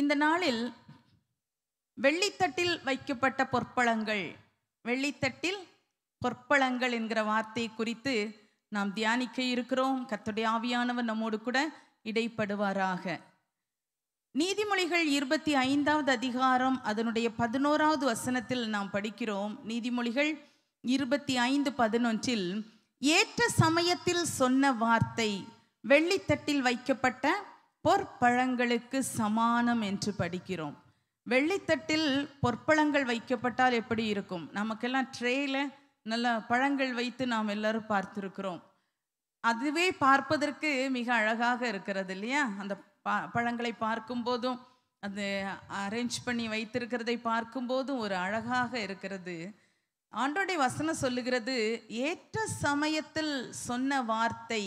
இந்த நாளில் வெள்ளித்தட்டில் வைக்கப்பட்ட பொற்பளங்கள் வெள்ளித்தட்டில் பொற்பளங்கள் என்கிற வார்த்தை குறித்து நாம் தியானிக்க இருக்கிறோம் கத்துடைய ஆவியானவர் நம்மோடு கூட இடைப்படுவாராக நீதிமொழிகள் இருபத்தி ஐந்தாவது அதிகாரம் அதனுடைய பதினோராவது வசனத்தில் நாம் படிக்கிறோம் நீதிமொழிகள் இருபத்தி ஐந்து பதினொன்றில் ஏற்ற சமயத்தில் சொன்ன வார்த்தை வெள்ளித்தட்டில் வைக்கப்பட்ட பொற்பழங்களுக்கு சமானம் என்று படிக்கிறோம் வெள்ளித்தட்டில் பொற்பழங்கள் வைக்கப்பட்டால் எப்படி இருக்கும் நமக்கெல்லாம் ட்ரேல நல்ல பழங்கள் வைத்து நாம் எல்லாரும் பார்த்துருக்கிறோம் அதுவே பார்ப்பதற்கு மிக அழகாக இருக்கிறது இல்லையா அந்த ப பழங்களை பார்க்கும்போதும் அது அரேஞ்ச் பண்ணி வைத்திருக்கிறதை பார்க்கும்போதும் ஒரு அழகாக இருக்கிறது ஆண்டோடைய வசனம் சொல்லுகிறது ஏற்ற சமயத்தில் சொன்ன வார்த்தை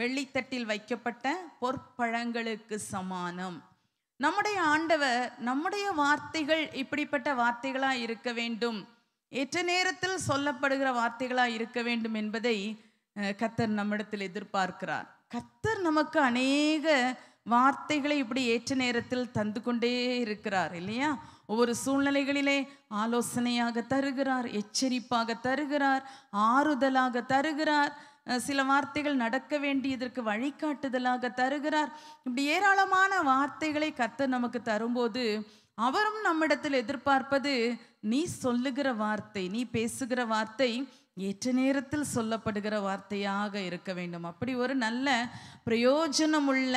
வெள்ளித்தட்டில் வைக்கப்பட்ட பொற்பழங்களுக்கு சமானம் நம்முடைய ஆண்டவர் நம்முடைய வார்த்தைகள் இப்படிப்பட்ட வார்த்தைகளாக இருக்க வேண்டும் ஏற்ற நேரத்தில் சொல்லப்படுகிற வார்த்தைகளாக இருக்க வேண்டும் என்பதை கத்தர் நம்மிடத்தில் எதிர்பார்க்கிறார் கத்தர் நமக்கு அநேக வார்த்தைகளை இப்படி ஏற்ற நேரத்தில் தந்து கொண்டே இருக்கிறார் இல்லையா ஒவ்வொரு சூழ்நிலைகளிலே ஆலோசனையாக தருகிறார் எச்சரிப்பாக தருகிறார் ஆறுதலாக தருகிறார் சில வார்த்தைகள் நடக்க வேண்டியதற்கு வழிகாட்டுதலாக தருகிறார் இப்படி ஏராளமான வார்த்தைகளை கத்தர் நமக்கு தரும்போது அவரும் நம்மிடத்தில் எதிர்பார்ப்பது நீ சொல்லுகிற வார்த்தை நீ பேசுகிற வார்த்தை ஏற்ற நேரத்தில் சொல்லப்படுகிற வார்த்தையாக இருக்க வேண்டும் அப்படி ஒரு நல்ல பிரயோஜனமுள்ள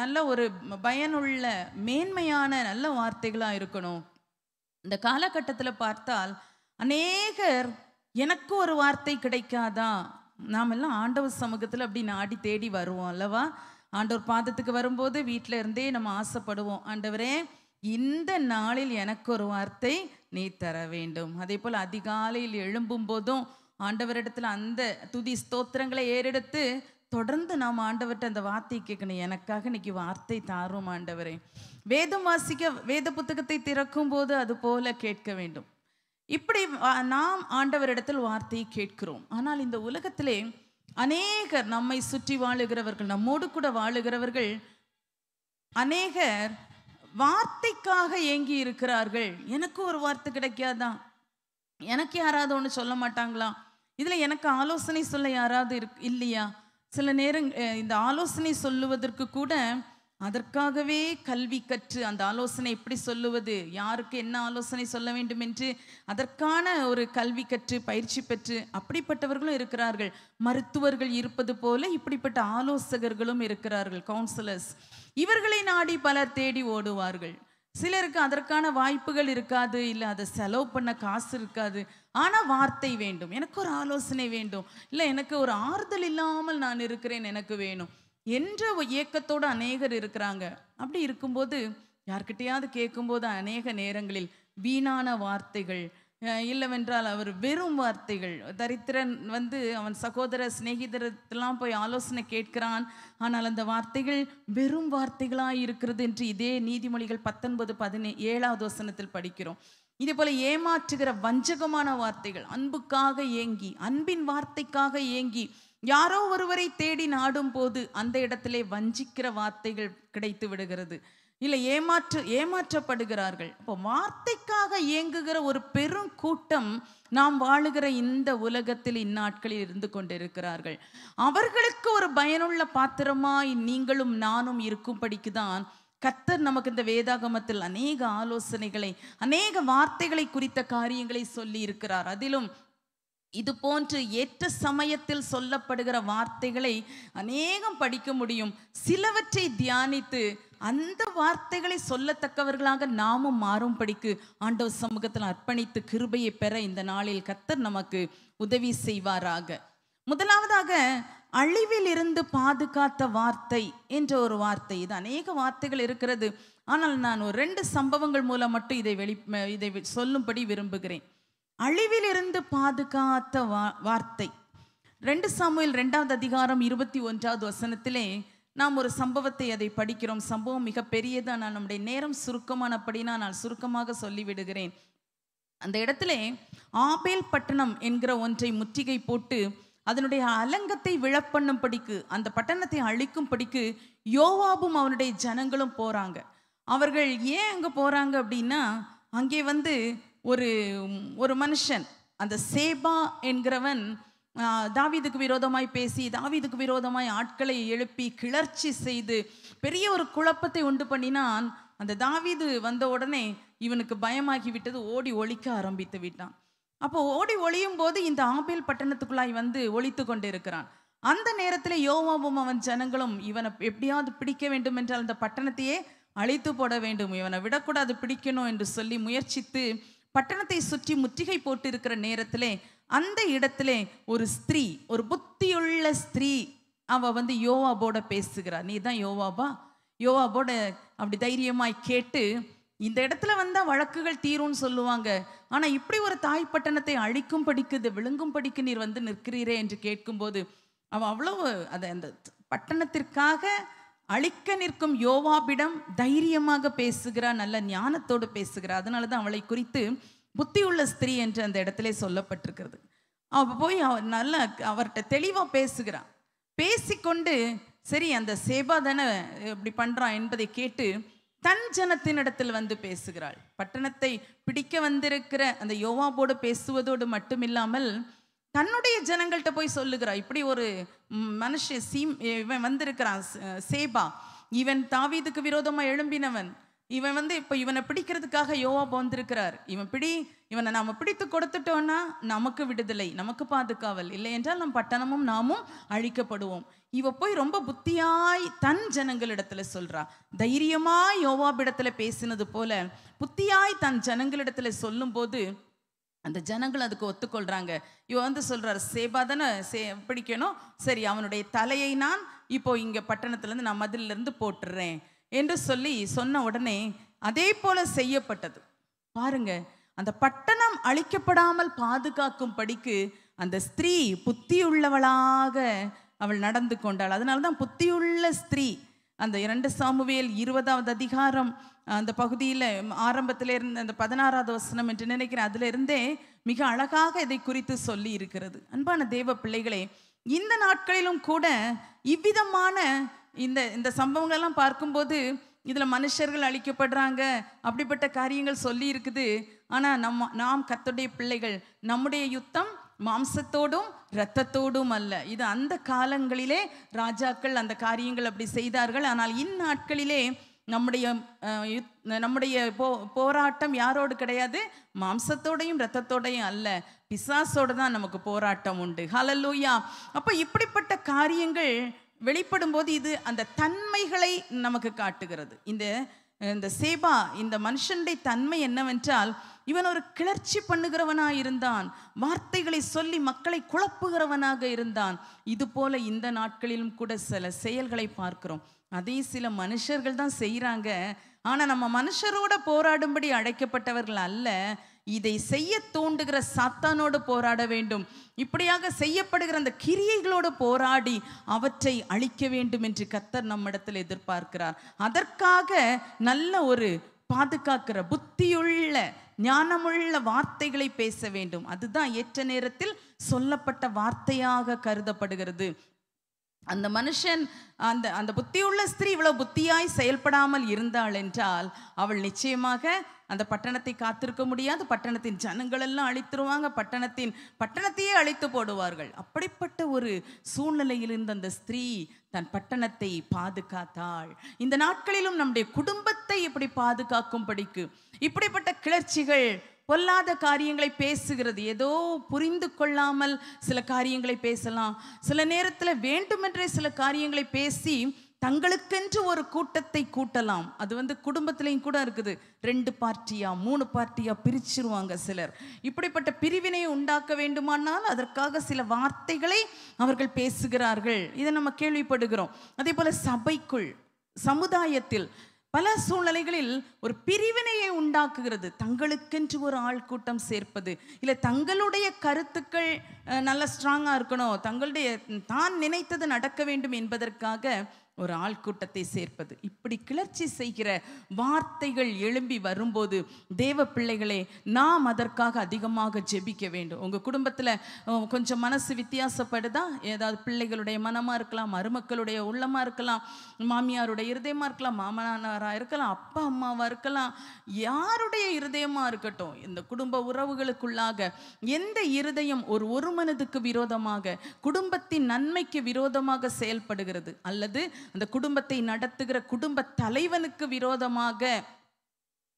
நல்ல ஒரு பயனுள்ள மேன்மையான நல்ல வார்த்தைகளாக இருக்கணும் இந்த காலகட்டத்தில் பார்த்தால் அநேகர் எனக்கு ஒரு வார்த்தை கிடைக்காதா நாமெல்லாம் ஆண்டவர் சமூகத்தில் அப்படி நாடி தேடி வருவோம் அல்லவா ஆண்டவர் பாதத்துக்கு வரும்போது வீட்டில் இருந்தே நம்ம ஆசைப்படுவோம் ஆண்டவரே இந்த நாளில் எனக்கு ஒரு வார்த்தை நீ தர வேண்டும் அதே போல் அதிகாலையில் எழும்பும் போதும் ஆண்டவரிடத்தில் அந்த துதி ஸ்தோத்திரங்களை ஏறெடுத்து தொடர்ந்து நாம் ஆண்டவர்கிட்ட அந்த வார்த்தை கேட்கணும் எனக்காக இன்னைக்கு வார்த்தை தாரும் ஆண்டவரே வேதம் வாசிக்க வேத புத்தகத்தை திறக்கும் போது அது போல கேட்க வேண்டும் இப்படி நாம் ஆண்டவரிடத்தில் வார்த்தையை கேட்கிறோம் ஆனால் இந்த உலகத்திலே அநேகர் நம்மை சுற்றி வாழுகிறவர்கள் நம்மோடு கூட வாழுகிறவர்கள் அநேகர் வார்த்தைக்காக ஏங்கி இருக்கிறார்கள் எனக்கு ஒரு வார்த்தை கிடைக்காதா எனக்கு யாராவது ஒன்று சொல்ல மாட்டாங்களா இதில் எனக்கு ஆலோசனை சொல்ல யாராவது இருக் இல்லையா சில நேரம் இந்த ஆலோசனை சொல்லுவதற்கு கூட அதற்காகவே கல்வி கற்று அந்த ஆலோசனை எப்படி சொல்லுவது யாருக்கு என்ன ஆலோசனை சொல்ல வேண்டும் என்று அதற்கான ஒரு கல்வி கற்று பயிற்சி பெற்று அப்படிப்பட்டவர்களும் இருக்கிறார்கள் மருத்துவர்கள் இருப்பது போல இப்படிப்பட்ட ஆலோசகர்களும் இருக்கிறார்கள் கவுன்சிலர்ஸ் இவர்களை நாடி பலர் தேடி ஓடுவார்கள் சிலருக்கு அதற்கான வாய்ப்புகள் இருக்காது இல்லை அதை செலவு பண்ண காசு இருக்காது ஆனால் வார்த்தை வேண்டும் எனக்கு ஒரு ஆலோசனை வேண்டும் இல்லை எனக்கு ஒரு ஆறுதல் இல்லாமல் நான் இருக்கிறேன் எனக்கு வேணும் என்ற இயக்கத்தோடு அநேகர் இருக்கிறாங்க அப்படி இருக்கும்போது யார்கிட்டையாவது கேட்கும்போது அநேக நேரங்களில் வீணான வார்த்தைகள் இல்லவென்றால் அவர் வெறும் வார்த்தைகள் தரித்திரன் வந்து அவன் சகோதர சிநேகிதரத்தெல்லாம் போய் ஆலோசனை கேட்கிறான் ஆனால் அந்த வார்த்தைகள் வெறும் வார்த்தைகளாக இருக்கிறது என்று இதே நீதிமொழிகள் பத்தொன்பது பதினே ஏழாவது வசனத்தில் படிக்கிறோம் இதே போல ஏமாற்றுகிற வஞ்சகமான வார்த்தைகள் அன்புக்காக ஏங்கி அன்பின் வார்த்தைக்காக ஏங்கி யாரோ ஒருவரை தேடி நாடும் போது அந்த இடத்திலே வஞ்சிக்கிற வார்த்தைகள் கிடைத்து விடுகிறது இல்லை ஏமாற்று ஏமாற்றப்படுகிறார்கள் இப்போ வார்த்தைக்காக இயங்குகிற ஒரு பெரும் கூட்டம் நாம் வாழுகிற இந்த உலகத்தில் இந்நாட்களில் இருந்து கொண்டிருக்கிறார்கள் அவர்களுக்கு ஒரு பயனுள்ள பாத்திரமாய் நீங்களும் நானும் இருக்கும்படிக்கு தான் கத்தர் நமக்கு இந்த வேதாகமத்தில் அநேக ஆலோசனைகளை அநேக வார்த்தைகளை குறித்த காரியங்களை சொல்லி இருக்கிறார் அதிலும் இது போன்று ஏற்ற சமயத்தில் சொல்லப்படுகிற வார்த்தைகளை அநேகம் படிக்க முடியும் சிலவற்றை தியானித்து அந்த வார்த்தைகளை சொல்லத்தக்கவர்களாக நாமும் மாறும் படிக்கு ஆண்டவ சமூகத்தில் அர்ப்பணித்து கிருபையை பெற இந்த நாளில் கத்தர் நமக்கு உதவி செய்வாராக முதலாவதாக அழிவில் இருந்து பாதுகாத்த வார்த்தை என்ற ஒரு வார்த்தை இது அநேக வார்த்தைகள் இருக்கிறது ஆனால் நான் ஒரு ரெண்டு சம்பவங்கள் மூலம் மட்டும் இதை வெளி இதை சொல்லும்படி விரும்புகிறேன் அழிவிலிருந்து பாதுகாத்த வா வார்த்தை ரெண்டு சாமுவில் ரெண்டாவது அதிகாரம் இருபத்தி ஒன்றாவது வசனத்திலே நாம் ஒரு சம்பவத்தை அதை படிக்கிறோம் சம்பவம் மிக பெரியது ஆனால் நம்முடைய நேரம் சுருக்கமானபடினா நான் சுருக்கமாக சொல்லிவிடுகிறேன் அந்த இடத்துல ஆபேல் பட்டணம் என்கிற ஒன்றை முற்றுகை போட்டு அதனுடைய அலங்கத்தை விழப்பண்ணும் படிக்கு அந்த பட்டணத்தை அழிக்கும் படிக்கு யோவாபும் அவனுடைய ஜனங்களும் போகிறாங்க அவர்கள் ஏன் அங்கே போகிறாங்க அப்படின்னா அங்கே வந்து ஒரு ஒரு மனுஷன் அந்த சேபா என்கிறவன் தாவிதுக்கு விரோதமாய் பேசி தாவிதுக்கு விரோதமாய் ஆட்களை எழுப்பி கிளர்ச்சி செய்து பெரிய ஒரு குழப்பத்தை உண்டு பண்ணினான் அந்த தாவிது வந்த உடனே இவனுக்கு பயமாகி விட்டது ஓடி ஒழிக்க ஆரம்பித்து விட்டான் அப்போ ஓடி ஒளியும் போது இந்த ஆபேல் பட்டணத்துக்குள்ளாய் வந்து ஒழித்து கொண்டு இருக்கிறான் அந்த நேரத்தில் யோவாவும் அவன் ஜனங்களும் இவனை எப்படியாவது பிடிக்க வேண்டும் என்றால் அந்த பட்டணத்தையே அழித்து போட வேண்டும் இவனை விடக்கூடாது பிடிக்கணும் என்று சொல்லி முயற்சித்து பட்டணத்தை சுற்றி முற்றுகை போட்டு இருக்கிற நேரத்தில் அந்த இடத்துல ஒரு ஸ்திரீ ஒரு புத்தியுள்ள ஸ்திரீ அவள் வந்து யோவாபோட பேசுகிறா நீ தான் யோவாபா யோவாபோட அப்படி தைரியமாய் கேட்டு இந்த இடத்துல வந்தால் வழக்குகள் தீரும்னு சொல்லுவாங்க ஆனால் இப்படி ஒரு தாய் பட்டணத்தை அழிக்கும் படிக்குது விழுங்கும் படிக்கு நீர் வந்து நிற்கிறீரே என்று கேட்கும்போது அவள் அவ்வளவு அதை அந்த பட்டணத்திற்காக அழிக்க நிற்கும் யோவாபிடம் தைரியமாக பேசுகிறா நல்ல ஞானத்தோடு பேசுகிறா அதனால தான் அவளை குறித்து புத்தி உள்ள ஸ்திரீ என்று அந்த இடத்துல சொல்லப்பட்டிருக்கிறது அவள் போய் அவர் நல்ல அவர்கிட்ட தெளிவாக பேசுகிறான் பேசிக்கொண்டு சரி அந்த சேவா தானே இப்படி பண்ணுறான் என்பதை கேட்டு தன் ஜனத்தினிடத்தில் வந்து பேசுகிறாள் பட்டணத்தை பிடிக்க வந்திருக்கிற அந்த யோவாபோடு பேசுவதோடு மட்டும் இல்லாமல் தன்னுடைய ஜனங்கள்கிட்ட போய் சொல்லுகிறா இப்படி ஒரு மனுஷ சீம் இவன் வந்திருக்கிறான் சேபா இவன் தாவீதுக்கு விரோதமாக எழும்பினவன் இவன் வந்து இப்போ இவனை பிடிக்கிறதுக்காக யோவாப் வந்திருக்கிறார் இவன் பிடி இவனை நாம் பிடித்து கொடுத்துட்டோன்னா நமக்கு விடுதலை நமக்கு பாதுகாவல் இல்லை என்றால் நம் பட்டணமும் நாமும் அழிக்கப்படுவோம் இவ போய் ரொம்ப புத்தியாய் தன் ஜனங்களிடத்துல சொல்றா தைரியமா யோவாப் இடத்துல பேசினது போல புத்தியாய் தன் ஜனங்களிடத்துல சொல்லும்போது அந்த ஜனங்கள் அதுக்கு ஒத்துக்கொள்கிறாங்க இவன் வந்து சொல்கிறார் சேபா தானே சே பிடிக்கணும் சரி அவனுடைய தலையை நான் இப்போ இங்கே பட்டணத்துலேருந்து நான் மதிலிருந்து போட்டுடுறேன் என்று சொல்லி சொன்ன உடனே அதே போல் செய்யப்பட்டது பாருங்க அந்த பட்டணம் அழிக்கப்படாமல் பாதுகாக்கும் படிக்கு அந்த ஸ்திரீ புத்தியுள்ளவளாக அவள் நடந்து கொண்டாள் அதனால தான் புத்தியுள்ள ஸ்திரீ அந்த இரண்டு சாமுவேல் இருபதாவது அதிகாரம் அந்த பகுதியில் ஆரம்பத்தில் இருந்த அந்த பதினாறாவது வசனம் என்று நினைக்கிறேன் அதிலிருந்தே மிக அழகாக இதை குறித்து சொல்லி இருக்கிறது அன்பான தேவ பிள்ளைகளே இந்த நாட்களிலும் கூட இவ்விதமான இந்த இந்த சம்பவங்களெல்லாம் பார்க்கும்போது இதில் மனுஷர்கள் அழிக்கப்படுறாங்க அப்படிப்பட்ட காரியங்கள் சொல்லி இருக்குது ஆனால் நம்ம நாம் கத்துடைய பிள்ளைகள் நம்முடைய யுத்தம் மாம்சத்தோடும் இரத்தத்தோடும் அல்ல இது அந்த காலங்களிலே ராஜாக்கள் அந்த காரியங்கள் அப்படி செய்தார்கள் ஆனால் இந்நாட்களிலே நம்முடைய நம்முடைய போ போராட்டம் யாரோடு கிடையாது மாம்சத்தோடையும் ரத்தத்தோடையும் அல்ல பிசாசோடு தான் நமக்கு போராட்டம் உண்டு ஹலல்லூயா அப்போ இப்படிப்பட்ட காரியங்கள் வெளிப்படும் போது இது அந்த தன்மைகளை நமக்கு காட்டுகிறது இந்த இந்த சேபா இந்த மனுஷனுடைய தன்மை என்னவென்றால் இவன் ஒரு கிளர்ச்சி பண்ணுகிறவனாக இருந்தான் வார்த்தைகளை சொல்லி மக்களை குழப்புகிறவனாக இருந்தான் இது போல இந்த நாட்களிலும் கூட சில செயல்களை பார்க்கிறோம் அதையும் சில மனுஷர்கள் தான் செய்கிறாங்க ஆனால் நம்ம மனுஷரோட போராடும்படி அழைக்கப்பட்டவர்கள் அல்ல இதை செய்ய தூண்டுகிற சாத்தானோடு போராட வேண்டும் இப்படியாக செய்யப்படுகிற அந்த கிரியைகளோடு போராடி அவற்றை அழிக்க வேண்டும் என்று கத்தர் நம்மிடத்தில் எதிர்பார்க்கிறார் அதற்காக நல்ல ஒரு பாதுகாக்கிற புத்தியுள்ள ஞானமுள்ள வார்த்தைகளை பேச வேண்டும் அதுதான் ஏற்ற நேரத்தில் சொல்லப்பட்ட வார்த்தையாக கருதப்படுகிறது அந்த மனுஷன் அந்த அந்த புத்தியுள்ள ஸ்திரீ இவ்வளோ புத்தியாய் செயல்படாமல் இருந்தாள் என்றால் அவள் நிச்சயமாக அந்த பட்டணத்தை காத்திருக்க முடியாது பட்டணத்தின் ஜனங்களெல்லாம் அழித்துருவாங்க பட்டணத்தின் பட்டணத்தையே அழித்து போடுவார்கள் அப்படிப்பட்ட ஒரு சூழ்நிலையில் இருந்த அந்த ஸ்திரீ தன் பட்டணத்தை பாதுகாத்தாள் இந்த நாட்களிலும் நம்முடைய குடும்பத்தை இப்படி பாதுகாக்கும்படிக்கு இப்படிப்பட்ட கிளர்ச்சிகள் பொல்லாத காரியங்களை பேசுகிறது ஏதோ புரிந்து கொள்ளாமல் சில காரியங்களை பேசலாம் சில நேரத்தில் வேண்டுமென்றே சில காரியங்களை பேசி தங்களுக்கென்று ஒரு கூட்டத்தை கூட்டலாம் அது வந்து குடும்பத்திலையும் கூட இருக்குது ரெண்டு பார்ட்டியா மூணு பார்ட்டியா பிரிச்சிருவாங்க சிலர் இப்படிப்பட்ட பிரிவினை உண்டாக்க வேண்டுமானால் அதற்காக சில வார்த்தைகளை அவர்கள் பேசுகிறார்கள் இதை நம்ம கேள்விப்படுகிறோம் அதே போல சபைக்குள் சமுதாயத்தில் பல சூழ்நிலைகளில் ஒரு பிரிவினையை உண்டாக்குகிறது தங்களுக்கென்று ஒரு ஆள் கூட்டம் சேர்ப்பது இல்லை தங்களுடைய கருத்துக்கள் நல்ல ஸ்ட்ராங்காக இருக்கணும் தங்களுடைய தான் நினைத்தது நடக்க வேண்டும் என்பதற்காக ஒரு ஆள்கூட்டத்தை சேர்ப்பது இப்படி கிளர்ச்சி செய்கிற வார்த்தைகள் எழும்பி வரும்போது தேவ பிள்ளைகளே நாம் அதற்காக அதிகமாக ஜெபிக்க வேண்டும் உங்கள் குடும்பத்தில் கொஞ்சம் மனசு வித்தியாசப்படுதா ஏதாவது பிள்ளைகளுடைய மனமாக இருக்கலாம் மருமக்களுடைய உள்ளமாக இருக்கலாம் மாமியாருடைய இருதயமாக இருக்கலாம் மாமனானாராக இருக்கலாம் அப்பா அம்மாவாக இருக்கலாம் யாருடைய இருதயமாக இருக்கட்டும் இந்த குடும்ப உறவுகளுக்குள்ளாக எந்த இருதயம் ஒரு ஒரு மனதுக்கு விரோதமாக குடும்பத்தின் நன்மைக்கு விரோதமாக செயல்படுகிறது அல்லது அந்த குடும்பத்தை நடத்துகிற குடும்ப தலைவனுக்கு விரோதமாக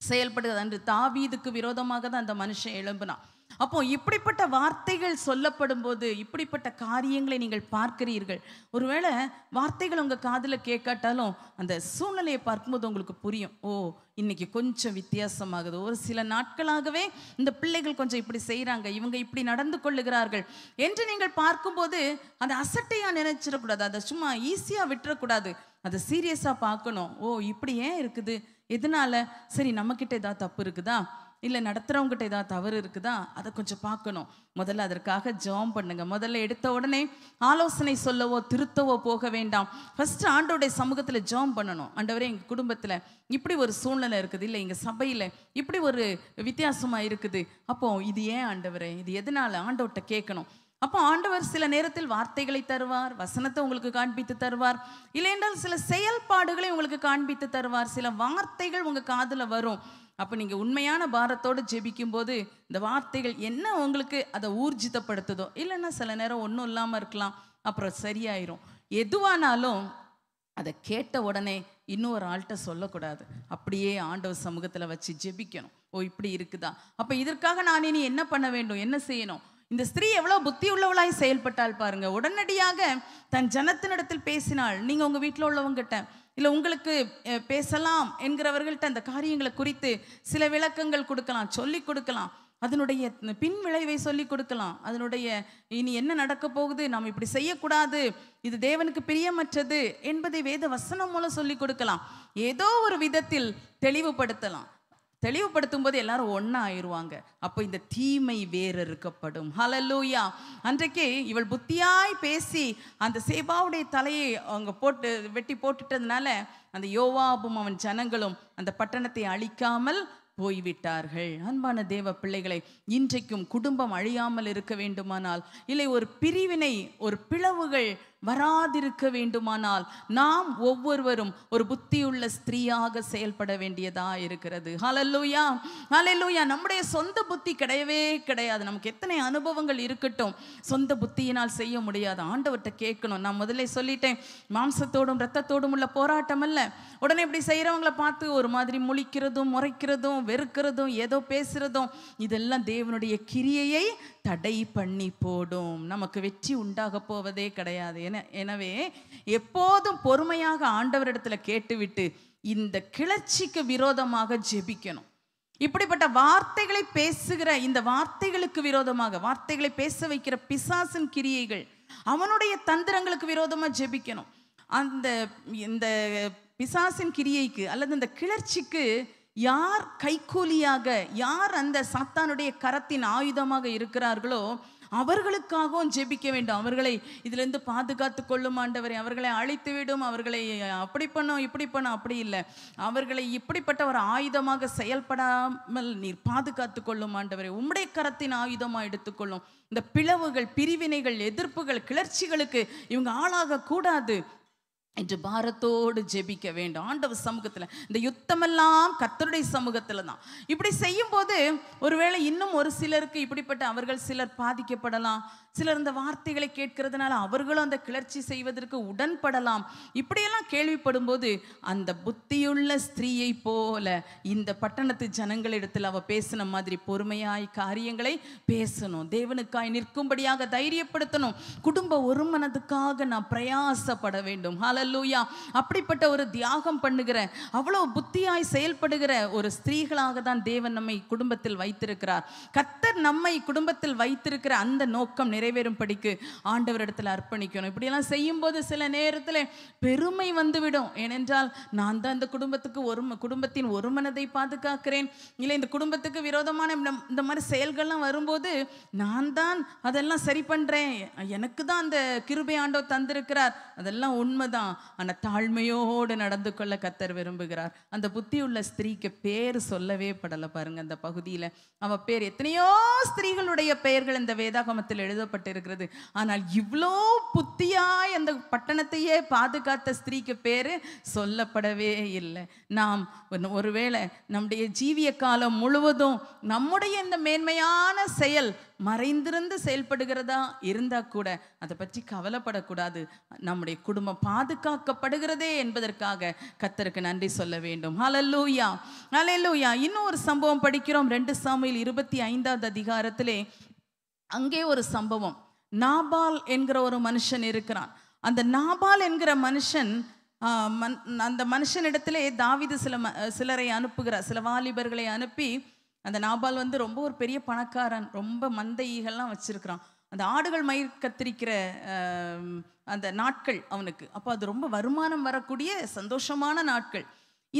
செயல்படுகிறது அன்று தாவீதுக்கு விரோதமாக தான் அந்த மனுஷன் எழும்புனான் அப்போ இப்படிப்பட்ட வார்த்தைகள் சொல்லப்படும் போது இப்படிப்பட்ட காரியங்களை நீங்கள் பார்க்கிறீர்கள் ஒருவேளை வார்த்தைகள் உங்கள் காதில் கேட்காட்டாலும் அந்த சூழ்நிலையை பார்க்கும்போது உங்களுக்கு புரியும் ஓ இன்னைக்கு கொஞ்சம் வித்தியாசமாகுது ஒரு சில நாட்களாகவே இந்த பிள்ளைகள் கொஞ்சம் இப்படி செய்கிறாங்க இவங்க இப்படி நடந்து கொள்ளுகிறார்கள் என்று நீங்கள் பார்க்கும்போது அதை அசட்டையாக நினைச்சிடக்கூடாது அதை சும்மா ஈஸியாக விட்டுறக்கூடாது அதை சீரியஸாக பார்க்கணும் ஓ இப்படி ஏன் இருக்குது எதனால சரி நம்மக்கிட்ட ஏதாவது தப்பு இருக்குதா இல்லை நடத்துகிறவங்ககிட்ட ஏதாவது தவறு இருக்குதா அதை கொஞ்சம் பார்க்கணும் முதல்ல அதற்காக ஜாம் பண்ணுங்க முதல்ல எடுத்த உடனே ஆலோசனை சொல்லவோ திருத்தவோ போக வேண்டாம் ஃபஸ்ட்டு ஆண்டோடைய சமூகத்தில் ஜாம் பண்ணணும் ஆண்டவரே எங்கள் குடும்பத்தில் இப்படி ஒரு சூழ்நிலை இருக்குது இல்லை எங்கள் சபையில் இப்படி ஒரு வித்தியாசமாக இருக்குது அப்போ இது ஏன் ஆண்டவரே இது எதனால் ஆண்டோட்ட கேட்கணும் அப்போ ஆண்டவர் சில நேரத்தில் வார்த்தைகளை தருவார் வசனத்தை உங்களுக்கு காண்பித்து தருவார் என்றால் சில செயல்பாடுகளை உங்களுக்கு காண்பித்து தருவார் சில வார்த்தைகள் உங்கள் காதில் வரும் அப்போ நீங்கள் உண்மையான பாரத்தோடு ஜெபிக்கும்போது இந்த வார்த்தைகள் என்ன உங்களுக்கு அதை ஊர்ஜிதப்படுத்துதோ இல்லைன்னா சில நேரம் ஒன்றும் இல்லாமல் இருக்கலாம் அப்புறம் சரியாயிரும் எதுவானாலும் அதை கேட்ட உடனே இன்னொரு ஆள்கிட்ட சொல்லக்கூடாது அப்படியே ஆண்டவர் சமூகத்தில் வச்சு ஜெபிக்கணும் ஓ இப்படி இருக்குதா அப்போ இதற்காக நான் இனி என்ன பண்ண வேண்டும் என்ன செய்யணும் இந்த ஸ்திரீ எவ்வளோ புத்தி உள்ளவளாய் செயல்பட்டால் பாருங்க உடனடியாக தன் ஜனத்தினிடத்தில் பேசினாள் நீங்கள் உங்கள் வீட்டில் உள்ளவங்கிட்ட இல்லை உங்களுக்கு பேசலாம் என்கிறவர்கள்ட்ட அந்த காரியங்களை குறித்து சில விளக்கங்கள் கொடுக்கலாம் சொல்லி கொடுக்கலாம் அதனுடைய பின் விளைவை சொல்லி கொடுக்கலாம் அதனுடைய இனி என்ன நடக்க போகுது நாம் இப்படி செய்யக்கூடாது இது தேவனுக்கு பிரியமற்றது என்பதை வேத வசனம் மூலம் சொல்லி கொடுக்கலாம் ஏதோ ஒரு விதத்தில் தெளிவுபடுத்தலாம் தெளிவுபடுத்தும் போது எல்லாரும் ஒன்றா ஆயிடுவாங்க அப்போ இந்த தீமை வேறு இருக்கப்படும் ஹலலூயா அன்றைக்கு இவள் புத்தியாய் பேசி அந்த சேபாவுடைய தலையை அவங்க போட்டு வெட்டி போட்டுட்டதுனால அந்த யோவாபும் அவன் ஜனங்களும் அந்த பட்டணத்தை அழிக்காமல் போய்விட்டார்கள் அன்பான தேவ பிள்ளைகளை இன்றைக்கும் குடும்பம் அழியாமல் இருக்க வேண்டுமானால் இல்லை ஒரு பிரிவினை ஒரு பிளவுகள் வராதிருக்க வேண்டுமானால் நாம் ஒவ்வொருவரும் ஒரு புத்தியுள்ள ஸ்திரீயாக செயல்பட வேண்டியதா இருக்கிறது ஹலல்லூயா ஹலல்லூயா நம்முடைய சொந்த புத்தி கிடையவே கிடையாது நமக்கு எத்தனை அனுபவங்கள் இருக்கட்டும் சொந்த புத்தியினால் செய்ய முடியாது ஆண்டவர்கிட்ட கேட்கணும் நான் முதல்ல சொல்லிட்டேன் மாம்சத்தோடும் ரத்தத்தோடும் உள்ள போராட்டம் அல்ல உடனே இப்படி செய்கிறவங்களை பார்த்து ஒரு மாதிரி முழிக்கிறதும் முறைக்கிறதும் வெறுக்கிறதும் ஏதோ பேசுகிறதும் இதெல்லாம் தேவனுடைய கிரியையை தடை பண்ணி போடும் நமக்கு வெற்றி உண்டாக போவதே கிடையாது என எனவே எப்போதும் பொறுமையாக ஆண்டவரிடத்துல கேட்டுவிட்டு இந்த கிளர்ச்சிக்கு விரோதமாக ஜெபிக்கணும் இப்படிப்பட்ட வார்த்தைகளை பேசுகிற இந்த வார்த்தைகளுக்கு விரோதமாக வார்த்தைகளை பேச வைக்கிற பிசாசின் கிரியைகள் அவனுடைய தந்திரங்களுக்கு விரோதமாக ஜெபிக்கணும் அந்த இந்த பிசாசின் கிரியைக்கு அல்லது இந்த கிளர்ச்சிக்கு யார் கைக்கூலியாக யார் அந்த சாத்தானுடைய கரத்தின் ஆயுதமாக இருக்கிறார்களோ அவர்களுக்காகவும் ஜெபிக்க வேண்டும் அவர்களை இதிலிருந்து பாதுகாத்து கொள்ளும் ஆண்டவரை அவர்களை அழைத்து விடும் அவர்களை அப்படி பண்ணும் இப்படி பண்ணும் அப்படி இல்லை அவர்களை இப்படிப்பட்ட ஒரு ஆயுதமாக செயல்படாமல் நீர் பாதுகாத்து கொள்ளும் ஆண்டவரை உம்முடைய கரத்தின் ஆயுதமாக எடுத்துக்கொள்ளும் இந்த பிளவுகள் பிரிவினைகள் எதிர்ப்புகள் கிளர்ச்சிகளுக்கு இவங்க ஆளாக கூடாது என்று பாரத்தோடு ஜெபிக்க வேண்டும் ஆண்டவர் சமூகத்தில் இந்த யுத்தமெல்லாம் கத்தருடைய சமூகத்தில் தான் இப்படி செய்யும்போது ஒருவேளை இன்னும் ஒரு சிலருக்கு இப்படிப்பட்ட அவர்கள் சிலர் பாதிக்கப்படலாம் சிலர் இந்த வார்த்தைகளை கேட்கறதுனால அவர்களும் அந்த கிளர்ச்சி செய்வதற்கு உடன்படலாம் இப்படியெல்லாம் கேள்விப்படும் போது அந்த புத்தியுள்ள ஸ்திரீயை போல இந்த பட்டணத்து ஜனங்களிடத்தில் அவ பேசின மாதிரி பொறுமையாய் காரியங்களை பேசணும் தேவனுக்காய் நிற்கும்படியாக தைரியப்படுத்தணும் குடும்ப ஒருமனதுக்காக நான் பிரயாசப்பட வேண்டும் ஹலல்லூயா அப்படிப்பட்ட ஒரு தியாகம் பண்ணுகிற அவ்வளோ புத்தியாய் செயல்படுகிற ஒரு ஸ்திரீகளாக தான் தேவன் நம்மை குடும்பத்தில் வைத்திருக்கிறார் கத்தர் நம்மை குடும்பத்தில் வைத்திருக்கிற அந்த நோக்கம் நிறைவேறும் ஆண்டவர் ஆண்டவரிடத்தில் அர்ப்பணிக்கணும் இப்படியெல்லாம் செய்யும்போது சில நேரத்தில் பெருமை வந்துவிடும் ஏனென்றால் நான் தான் இந்த குடும்பத்துக்கு ஒரு குடும்பத்தின் ஒரு மனதை பாதுகாக்கிறேன் இல்லை இந்த குடும்பத்துக்கு விரோதமான இந்த மாதிரி செயல்கள்லாம் வரும்போது நான் தான் அதெல்லாம் சரி பண்ணுறேன் எனக்கு தான் அந்த கிருபை ஆண்டோ தந்திருக்கிறார் அதெல்லாம் உண்மைதான் ஆனால் தாழ்மையோடு நடந்து கொள்ள கத்தர் விரும்புகிறார் அந்த புத்தி உள்ள ஸ்திரீக்கு பேர் சொல்லவே படலை பாருங்க அந்த பகுதியில் அவள் பேர் எத்தனையோ ஸ்திரீகளுடைய பெயர்கள் இந்த வேதாகமத்தில் எழுத சொல்லப்பட்டிருக்கிறது ஆனால் இவ்வளோ புத்தியாய் அந்த பட்டணத்தையே பாதுகாத்த ஸ்திரீக்கு பேர் சொல்லப்படவே இல்லை நாம் ஒருவேளை நம்முடைய ஜீவிய காலம் முழுவதும் நம்முடைய இந்த மேன்மையான செயல் மறைந்திருந்து செயல்படுகிறதா இருந்தால் கூட அதை பற்றி கவலைப்படக்கூடாது நம்முடைய குடும்பம் பாதுகாக்கப்படுகிறதே என்பதற்காக கத்தருக்கு நன்றி சொல்ல வேண்டும் ஹலல்லூயா ஹலல்லூயா இன்னும் ஒரு சம்பவம் படிக்கிறோம் ரெண்டு சாமியில் இருபத்தி ஐந்தாவது அதிகாரத்திலே அங்கே ஒரு சம்பவம் நாபால் என்கிற ஒரு மனுஷன் இருக்கிறான் அந்த நாபால் என்கிற மனுஷன் மன் அந்த மனுஷனிடத்திலே தாவிது சில ம சிலரை அனுப்புகிறார் சில வாலிபர்களை அனுப்பி அந்த நாபால் வந்து ரொம்ப ஒரு பெரிய பணக்காரன் ரொம்ப மந்தைகள்லாம் வச்சுருக்கிறான் வச்சிருக்கிறான் அந்த ஆடுகள் மயிர் கத்திரிக்கிற அந்த நாட்கள் அவனுக்கு அப்போ அது ரொம்ப வருமானம் வரக்கூடிய சந்தோஷமான நாட்கள்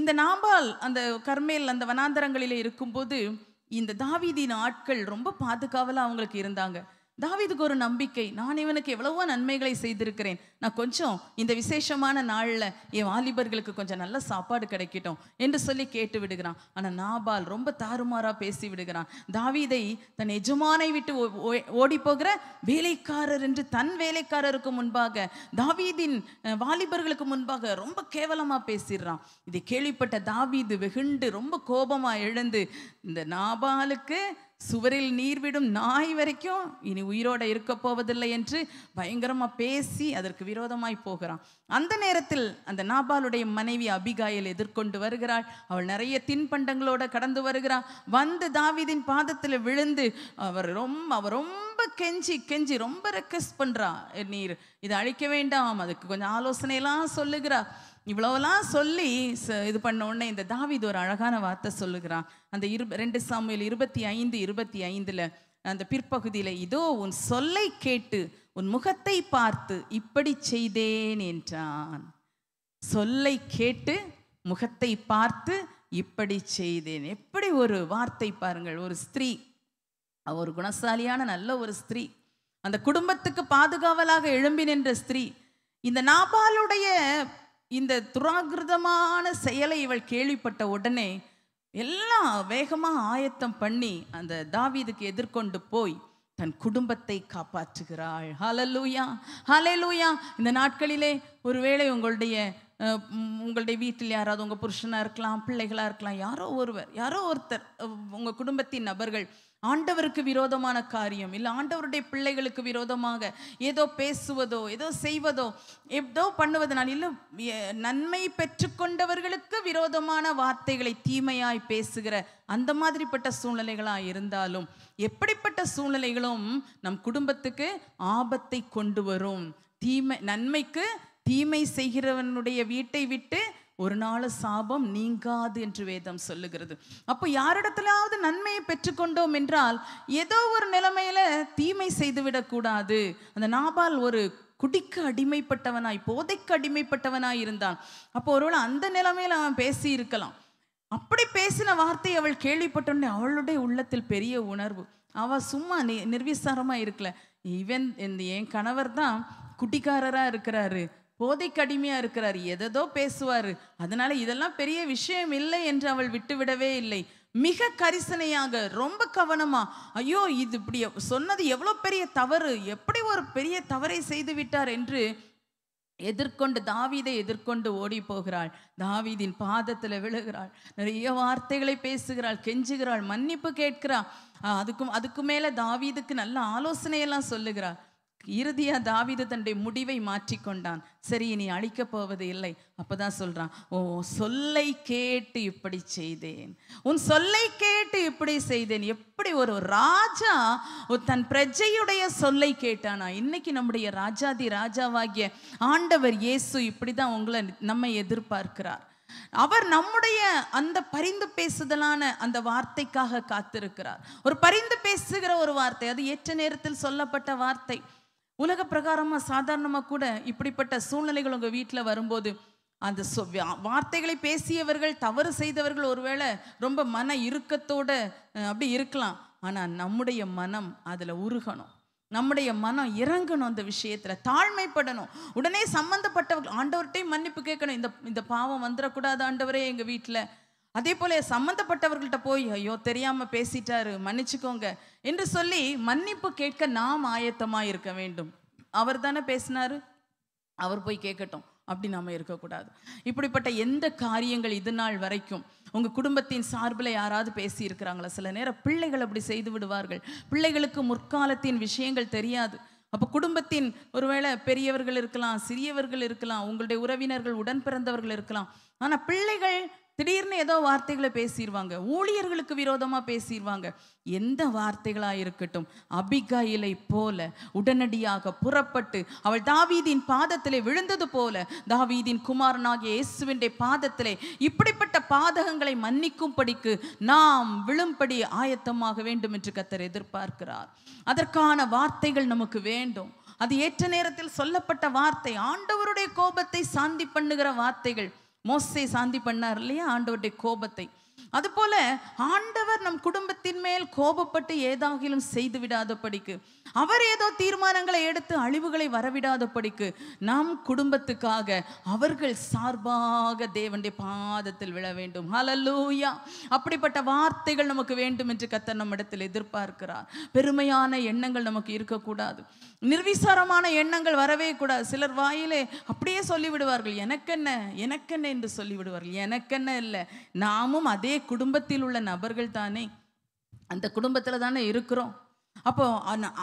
இந்த நாபால் அந்த கர்மேல் அந்த வனாந்தரங்களிலே இருக்கும்போது இந்த தாவீதின் ஆட்கள் ரொம்ப பாதுகாவலாக அவங்களுக்கு இருந்தாங்க தாவிதுக்கு ஒரு நம்பிக்கை நான் இவனுக்கு எவ்வளவோ நன்மைகளை செய்திருக்கிறேன் நான் கொஞ்சம் இந்த விசேஷமான நாளில் என் வாலிபர்களுக்கு கொஞ்சம் நல்ல சாப்பாடு கிடைக்கட்டும் என்று சொல்லி கேட்டு விடுகிறான் ஆனால் நாபால் ரொம்ப தாறுமாறாக பேசி விடுகிறான் தாவிதை தன் எஜமானை விட்டு ஓடி போகிற வேலைக்காரர் என்று தன் வேலைக்காரருக்கு முன்பாக தாவீதின் வாலிபர்களுக்கு முன்பாக ரொம்ப கேவலமாக பேசிடுறான் இதை கேள்விப்பட்ட தாவீது வெகுண்டு ரொம்ப கோபமாக எழுந்து இந்த நாபாலுக்கு சுவரில் நீர் விடும் நாய் வரைக்கும் இனி உயிரோட இருக்க போவதில்லை என்று பயங்கரமா பேசி அதற்கு விரோதமாய் போகிறான் அந்த நேரத்தில் அந்த நாபாலுடைய மனைவி அபிகாயில் எதிர்கொண்டு வருகிறாள் அவள் நிறைய தின்பண்டங்களோட கடந்து வருகிறாள் வந்து தாவிதின் பாதத்தில் விழுந்து அவர் ரொம்ப அவர் ரொம்ப கெஞ்சி கெஞ்சி ரொம்ப ரெக்வஸ்ட் பண்றா நீர் இதை அழிக்க வேண்டாம் அதுக்கு கொஞ்சம் ஆலோசனை எல்லாம் சொல்லுகிறா இவ்வளோலாம் சொல்லி இது பண்ண உடனே இந்த தாவிது ஒரு அழகான வார்த்தை சொல்லுகிறான் அந்த இரு ரெண்டு சாமியில் இருபத்தி ஐந்து இருபத்தி ஐந்தில் அந்த பிற்பகுதியில் இதோ உன் சொல்லை கேட்டு உன் முகத்தை பார்த்து இப்படி செய்தேன் என்றான் சொல்லை கேட்டு முகத்தை பார்த்து இப்படி செய்தேன் எப்படி ஒரு வார்த்தை பாருங்கள் ஒரு ஸ்திரீ ஒரு குணசாலியான நல்ல ஒரு ஸ்திரீ அந்த குடும்பத்துக்கு பாதுகாவலாக எழும்பி நின்ற ஸ்திரீ இந்த நாபாலுடைய இந்த துராகிருதமான செயலை இவள் கேள்விப்பட்ட உடனே எல்லாம் வேகமாக ஆயத்தம் பண்ணி அந்த தாவீதுக்கு எதிர்கொண்டு போய் தன் குடும்பத்தை காப்பாற்றுகிறாள் ஹலலூயா ஹலலூயா இந்த நாட்களிலே ஒருவேளை உங்களுடைய உங்களுடைய வீட்டில் யாராவது உங்கள் புருஷனாக இருக்கலாம் பிள்ளைகளாக இருக்கலாம் யாரோ ஒருவர் யாரோ ஒருத்தர் உங்கள் குடும்பத்தின் நபர்கள் ஆண்டவருக்கு விரோதமான காரியம் இல்லை ஆண்டவருடைய பிள்ளைகளுக்கு விரோதமாக ஏதோ பேசுவதோ ஏதோ செய்வதோ ஏதோ பண்ணுவதனால் இல்லை நன்மை பெற்றுக்கொண்டவர்களுக்கு விரோதமான வார்த்தைகளை தீமையாய் பேசுகிற அந்த மாதிரிப்பட்ட சூழ்நிலைகளாக இருந்தாலும் எப்படிப்பட்ட சூழ்நிலைகளும் நம் குடும்பத்துக்கு ஆபத்தை கொண்டு வரும் தீமை நன்மைக்கு தீமை செய்கிறவனுடைய வீட்டை விட்டு ஒரு நாள் சாபம் நீங்காது என்று வேதம் சொல்லுகிறது அப்போ யாரிடத்திலாவது நன்மையை பெற்றுக்கொண்டோம் என்றால் ஏதோ ஒரு நிலைமையில தீமை செய்துவிடக்கூடாது அந்த நாபால் ஒரு குடிக்க அடிமைப்பட்டவனாய் போதைக்கு அடிமைப்பட்டவனாய் இருந்தான் அப்போ ஒருவேளை அந்த நிலைமையில அவன் பேசி இருக்கலாம் அப்படி பேசின வார்த்தை அவள் கேள்விப்பட்டோடனே அவளுடைய உள்ளத்தில் பெரிய உணர்வு அவள் சும்மா நி நிர்விசாரமாக இருக்கல இவன் இந்த என் கணவர் தான் குட்டிக்காரராக இருக்கிறாரு போதை அடிமையாக இருக்கிறார் எதோ பேசுவார் அதனால இதெல்லாம் பெரிய விஷயம் இல்லை என்று அவள் விட்டுவிடவே இல்லை மிக கரிசனையாக ரொம்ப கவனமா ஐயோ இது இப்படி சொன்னது எவ்வளோ பெரிய தவறு எப்படி ஒரு பெரிய தவறை செய்து விட்டார் என்று எதிர்கொண்டு தாவீதை எதிர்கொண்டு ஓடி போகிறாள் தாவீதின் பாதத்தில் விழுகிறாள் நிறைய வார்த்தைகளை பேசுகிறாள் கெஞ்சுகிறாள் மன்னிப்பு கேட்கிறாள் அதுக்கும் அதுக்கு மேலே தாவீதுக்கு நல்ல ஆலோசனையெல்லாம் சொல்லுகிறாள் இறுதியாக தாவிது தன்னுடைய முடிவை மாற்றிக்கொண்டான் சரி இனி அழிக்கப் போவது இல்லை அப்போதான் சொல்கிறான் ஓ சொல்லை கேட்டு இப்படி செய்தேன் உன் சொல்லை கேட்டு இப்படி செய்தேன் எப்படி ஒரு ராஜா தன் பிரஜையுடைய சொல்லை கேட்டானா இன்னைக்கு நம்முடைய ராஜாதி ராஜாவாகிய ஆண்டவர் இயேசு இப்படி தான் உங்களை நம்மை எதிர்பார்க்கிறார் அவர் நம்முடைய அந்த பரிந்து பேசுதலான அந்த வார்த்தைக்காக காத்திருக்கிறார் ஒரு பரிந்து பேசுகிற ஒரு வார்த்தை அது ஏற்ற நேரத்தில் சொல்லப்பட்ட வார்த்தை உலக பிரகாரமாக சாதாரணமாக கூட இப்படிப்பட்ட சூழ்நிலைகள் உங்கள் வீட்டில் வரும்போது அந்த வார்த்தைகளை பேசியவர்கள் தவறு செய்தவர்கள் ஒருவேளை ரொம்ப மன இறுக்கத்தோட அப்படி இருக்கலாம் ஆனால் நம்முடைய மனம் அதில் உருகணும் நம்முடைய மனம் இறங்கணும் அந்த விஷயத்தில் தாழ்மைப்படணும் உடனே சம்மந்தப்பட்டவர்கள் ஆண்டவர்கிட்டையும் மன்னிப்பு கேட்கணும் இந்த இந்த பாவம் வந்துடக்கூடாது ஆண்டவரே எங்கள் வீட்டில் அதே போல சம்மந்தப்பட்டவர்கள்ட்ட போய் ஐயோ தெரியாம பேசிட்டாரு மன்னிச்சுக்கோங்க என்று சொல்லி மன்னிப்பு கேட்க நாம் ஆயத்தமா இருக்க வேண்டும் அவர் தானே பேசினாரு அவர் போய் கேட்கட்டும் அப்படி நாம இருக்கக்கூடாது இப்படிப்பட்ட எந்த காரியங்கள் இது நாள் வரைக்கும் உங்க குடும்பத்தின் சார்பில் யாராவது இருக்கிறாங்களா சில நேரம் பிள்ளைகள் அப்படி செய்து விடுவார்கள் பிள்ளைகளுக்கு முற்காலத்தின் விஷயங்கள் தெரியாது அப்போ குடும்பத்தின் ஒருவேளை பெரியவர்கள் இருக்கலாம் சிறியவர்கள் இருக்கலாம் உங்களுடைய உறவினர்கள் உடன் பிறந்தவர்கள் இருக்கலாம் ஆனால் பிள்ளைகள் திடீர்னு ஏதோ வார்த்தைகளை பேசிடுவாங்க ஊழியர்களுக்கு விரோதமாக பேசிடுவாங்க எந்த வார்த்தைகளாக இருக்கட்டும் அபிகாயிலை போல உடனடியாக புறப்பட்டு அவள் தாவீதின் பாதத்திலே விழுந்தது போல தாவீதின் குமாரனாகிய இயேசுவின் பாதத்திலே இப்படிப்பட்ட பாதகங்களை மன்னிக்கும்படிக்கு நாம் விழும்படி ஆயத்தமாக வேண்டும் என்று கத்தர் எதிர்பார்க்கிறார் அதற்கான வார்த்தைகள் நமக்கு வேண்டும் அது ஏற்ற நேரத்தில் சொல்லப்பட்ட வார்த்தை ஆண்டவருடைய கோபத்தை சாந்தி பண்ணுகிற வார்த்தைகள் மோசை சாந்தி பண்ணார் இல்லையா ஆண்டவருடைய கோபத்தை அதுபோல ஆண்டவர் நம் குடும்பத்தின் மேல் கோபப்பட்டு ஏதாகிலும் செய்து விடாத படிக்கு அவர் ஏதோ தீர்மானங்களை எடுத்து அழிவுகளை வரவிடாத படிக்கு நம் குடும்பத்துக்காக அவர்கள் சார்பாக தேவனுடைய பாதத்தில் விழ வேண்டும் ஹலலூயா அப்படிப்பட்ட வார்த்தைகள் நமக்கு வேண்டும் என்று கத்தர் இடத்தில் எதிர்பார்க்கிறார் பெருமையான எண்ணங்கள் நமக்கு இருக்கக்கூடாது நிர்விசாரமான எண்ணங்கள் வரவே கூடாது சிலர் வாயிலே அப்படியே சொல்லிவிடுவார்கள் எனக்கென்ன எனக்கென்ன என்று சொல்லிவிடுவார்கள் எனக்கென்ன இல்லை நாமும் அதே குடும்பத்தில் உள்ள நபர்கள் தானே அந்த குடும்பத்தில் தானே இருக்கிறோம் அப்போ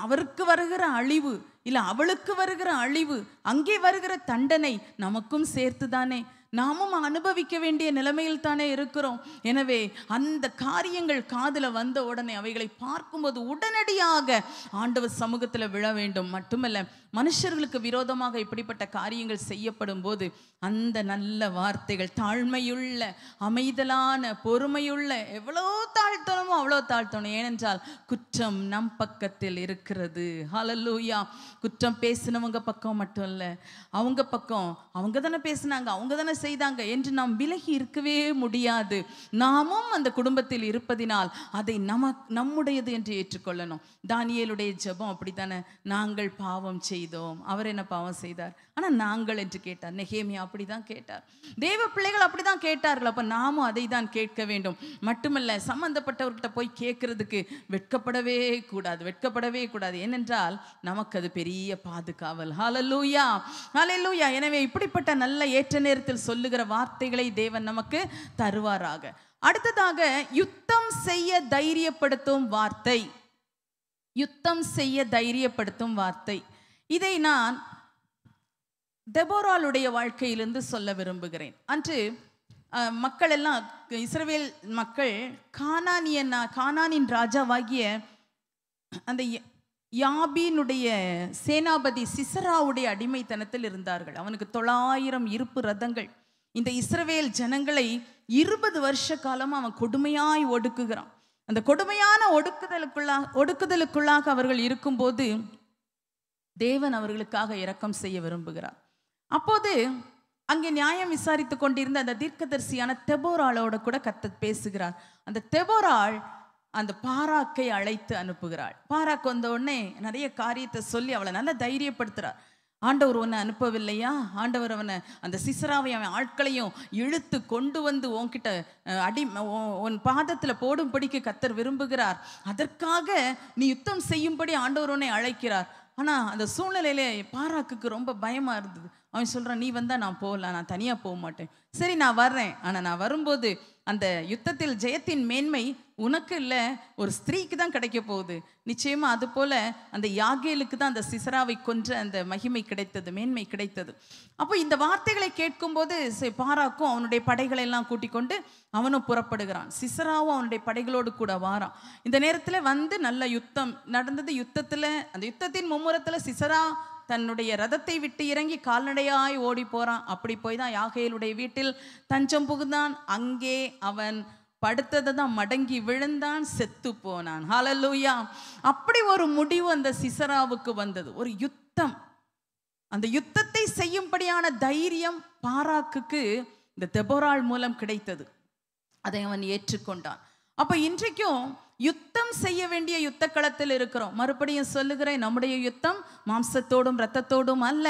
அவருக்கு வருகிற அழிவு இல்லை அவளுக்கு வருகிற அழிவு அங்கே வருகிற தண்டனை நமக்கும் சேர்த்து தானே நாமும் அனுபவிக்க வேண்டிய நிலைமையில் தானே இருக்கிறோம் எனவே அந்த காரியங்கள் காதில் வந்த உடனே அவைகளை பார்க்கும்போது உடனடியாக ஆண்டவர் சமூகத்தில் விழ வேண்டும் மட்டுமல்ல மனுஷர்களுக்கு விரோதமாக இப்படிப்பட்ட காரியங்கள் செய்யப்படும் போது அந்த நல்ல வார்த்தைகள் தாழ்மையுள்ள அமைதலான பொறுமையுள்ள எவ்வளோ தாழ்த்தணுமோ அவ்வளோ தாழ்த்தணும் ஏனென்றால் குற்றம் நம் பக்கத்தில் இருக்கிறது ஹலலூயா குற்றம் பேசினவங்க பக்கம் மட்டும் இல்லை அவங்க பக்கம் அவங்க தானே பேசினாங்க அவங்க தானே செய்தாங்க என்று நாம் விலகி இருக்கவே முடியாது நாமும் அந்த குடும்பத்தில் இருப்பதினால் அதை நம நம்முடையது என்று ஏற்றுக்கொள்ளணும் தானியலுடைய ஜபம் அப்படித்தானே நாங்கள் பாவம் செய்தோம் அவர் என்ன பாவம் செய்தார் ஆனால் நாங்கள் என்று கேட்டார் நெஹேமியா அப்படி தான் கேட்டார் தேவ பிள்ளைகள் அப்படி தான் கேட்டார்கள் அப்போ நாமும் அதை தான் கேட்க வேண்டும் மட்டுமல்ல சம்பந்தப்பட்டவர்கிட்ட போய் கேட்கறதுக்கு வெட்கப்படவே கூடாது வெட்கப்படவே கூடாது ஏனென்றால் நமக்கு அது பெரிய பாதுகாவல் ஹாலலூயா ஹாலலூயா எனவே இப்படிப்பட்ட நல்ல ஏற்ற நேரத்தில் சொல்லுகிற வார்த்தைகளை தேவன் நமக்கு தருவாராக அடுத்ததாக யுத்தம் செய்ய தைரியப்படுத்தும் வார்த்தை யுத்தம் செய்ய தைரியப்படுத்தும் வார்த்தை இதை நான் தெபோராளுடைய வாழ்க்கையிலிருந்து சொல்ல விரும்புகிறேன் அன்று மக்கள் எல்லாம் இஸ்ரவேல் மக்கள் கானானிய கானானின் ராஜாவாகிய அந்த யாபீனுடைய சேனாபதி சிசராவுடைய அடிமைத்தனத்தில் இருந்தார்கள் அவனுக்கு தொள்ளாயிரம் இருப்பு ரதங்கள் இந்த இஸ்ரவேல் ஜனங்களை இருபது வருஷ காலம் அவன் கொடுமையாய் ஒடுக்குகிறான் அந்த கொடுமையான ஒடுக்குதலுக்குள்ளாக ஒடுக்குதலுக்குள்ளாக அவர்கள் இருக்கும்போது தேவன் அவர்களுக்காக இரக்கம் செய்ய விரும்புகிறார் அப்போது அங்கே நியாயம் விசாரித்து கொண்டிருந்த அந்த தீர்க்கதரிசியான தெபோராளோட கூட கத்த பேசுகிறார் அந்த தெபோராள் அந்த பாராக்கை அழைத்து அனுப்புகிறாள் பாராக்கு வந்த உடனே நிறைய காரியத்தை சொல்லி அவளை நல்லா தைரியப்படுத்துகிறாள் ஆண்டவர் உன்னை அனுப்பவில்லையா ஆண்டவர் அவனை அந்த சிசராவை அவன் ஆட்களையும் இழுத்து கொண்டு வந்து உன்கிட்ட அடி உன் பாதத்தில் போடும்படிக்கு கத்தர் விரும்புகிறார் அதற்காக நீ யுத்தம் செய்யும்படி ஆண்டவர் உன்னை அழைக்கிறார் ஆனால் அந்த சூழ்நிலையிலே பாராக்குக்கு ரொம்ப பயமாக இருந்தது அவன் சொல்கிறான் நீ வந்தால் நான் போகல நான் தனியாக போக மாட்டேன் சரி நான் வர்றேன் ஆனால் நான் வரும்போது அந்த யுத்தத்தில் ஜெயத்தின் மேன்மை உனக்கு இல்லை ஒரு ஸ்திரீக்கு தான் கிடைக்க போகுது நிச்சயமாக அது போல் அந்த யாகேலுக்கு தான் அந்த சிசராவை கொன்ற அந்த மகிமை கிடைத்தது மேன்மை கிடைத்தது அப்போ இந்த வார்த்தைகளை கேட்கும்போது பாராக்கும் அவனுடைய படைகளை எல்லாம் கூட்டிக் கொண்டு அவனும் புறப்படுகிறான் சிசராவும் அவனுடைய படைகளோடு கூட வாரான் இந்த நேரத்தில் வந்து நல்ல யுத்தம் நடந்தது யுத்தத்தில் அந்த யுத்தத்தின் மும்முரத்தில் சிசரா தன்னுடைய ரதத்தை விட்டு இறங்கி கால்நடையாய் ஓடி போகிறான் அப்படி போய் தான் யாகையிலுடைய வீட்டில் தஞ்சம் புகுந்தான் அங்கே அவன் படுத்ததை தான் மடங்கி விழுந்தான் செத்து போனான் ஹலலூயா அப்படி ஒரு முடிவு அந்த சிசராவுக்கு வந்தது ஒரு யுத்தம் அந்த யுத்தத்தை செய்யும்படியான தைரியம் பாராக்குக்கு இந்த தெபோரால் மூலம் கிடைத்தது அதை அவன் ஏற்றுக்கொண்டான் அப்போ இன்றைக்கும் யுத்தம் செய்ய வேண்டிய யுத்த களத்தில் இருக்கிறோம் மறுபடியும் சொல்லுகிறேன் நம்முடைய யுத்தம் மாம்சத்தோடும் ரத்தத்தோடும் அல்ல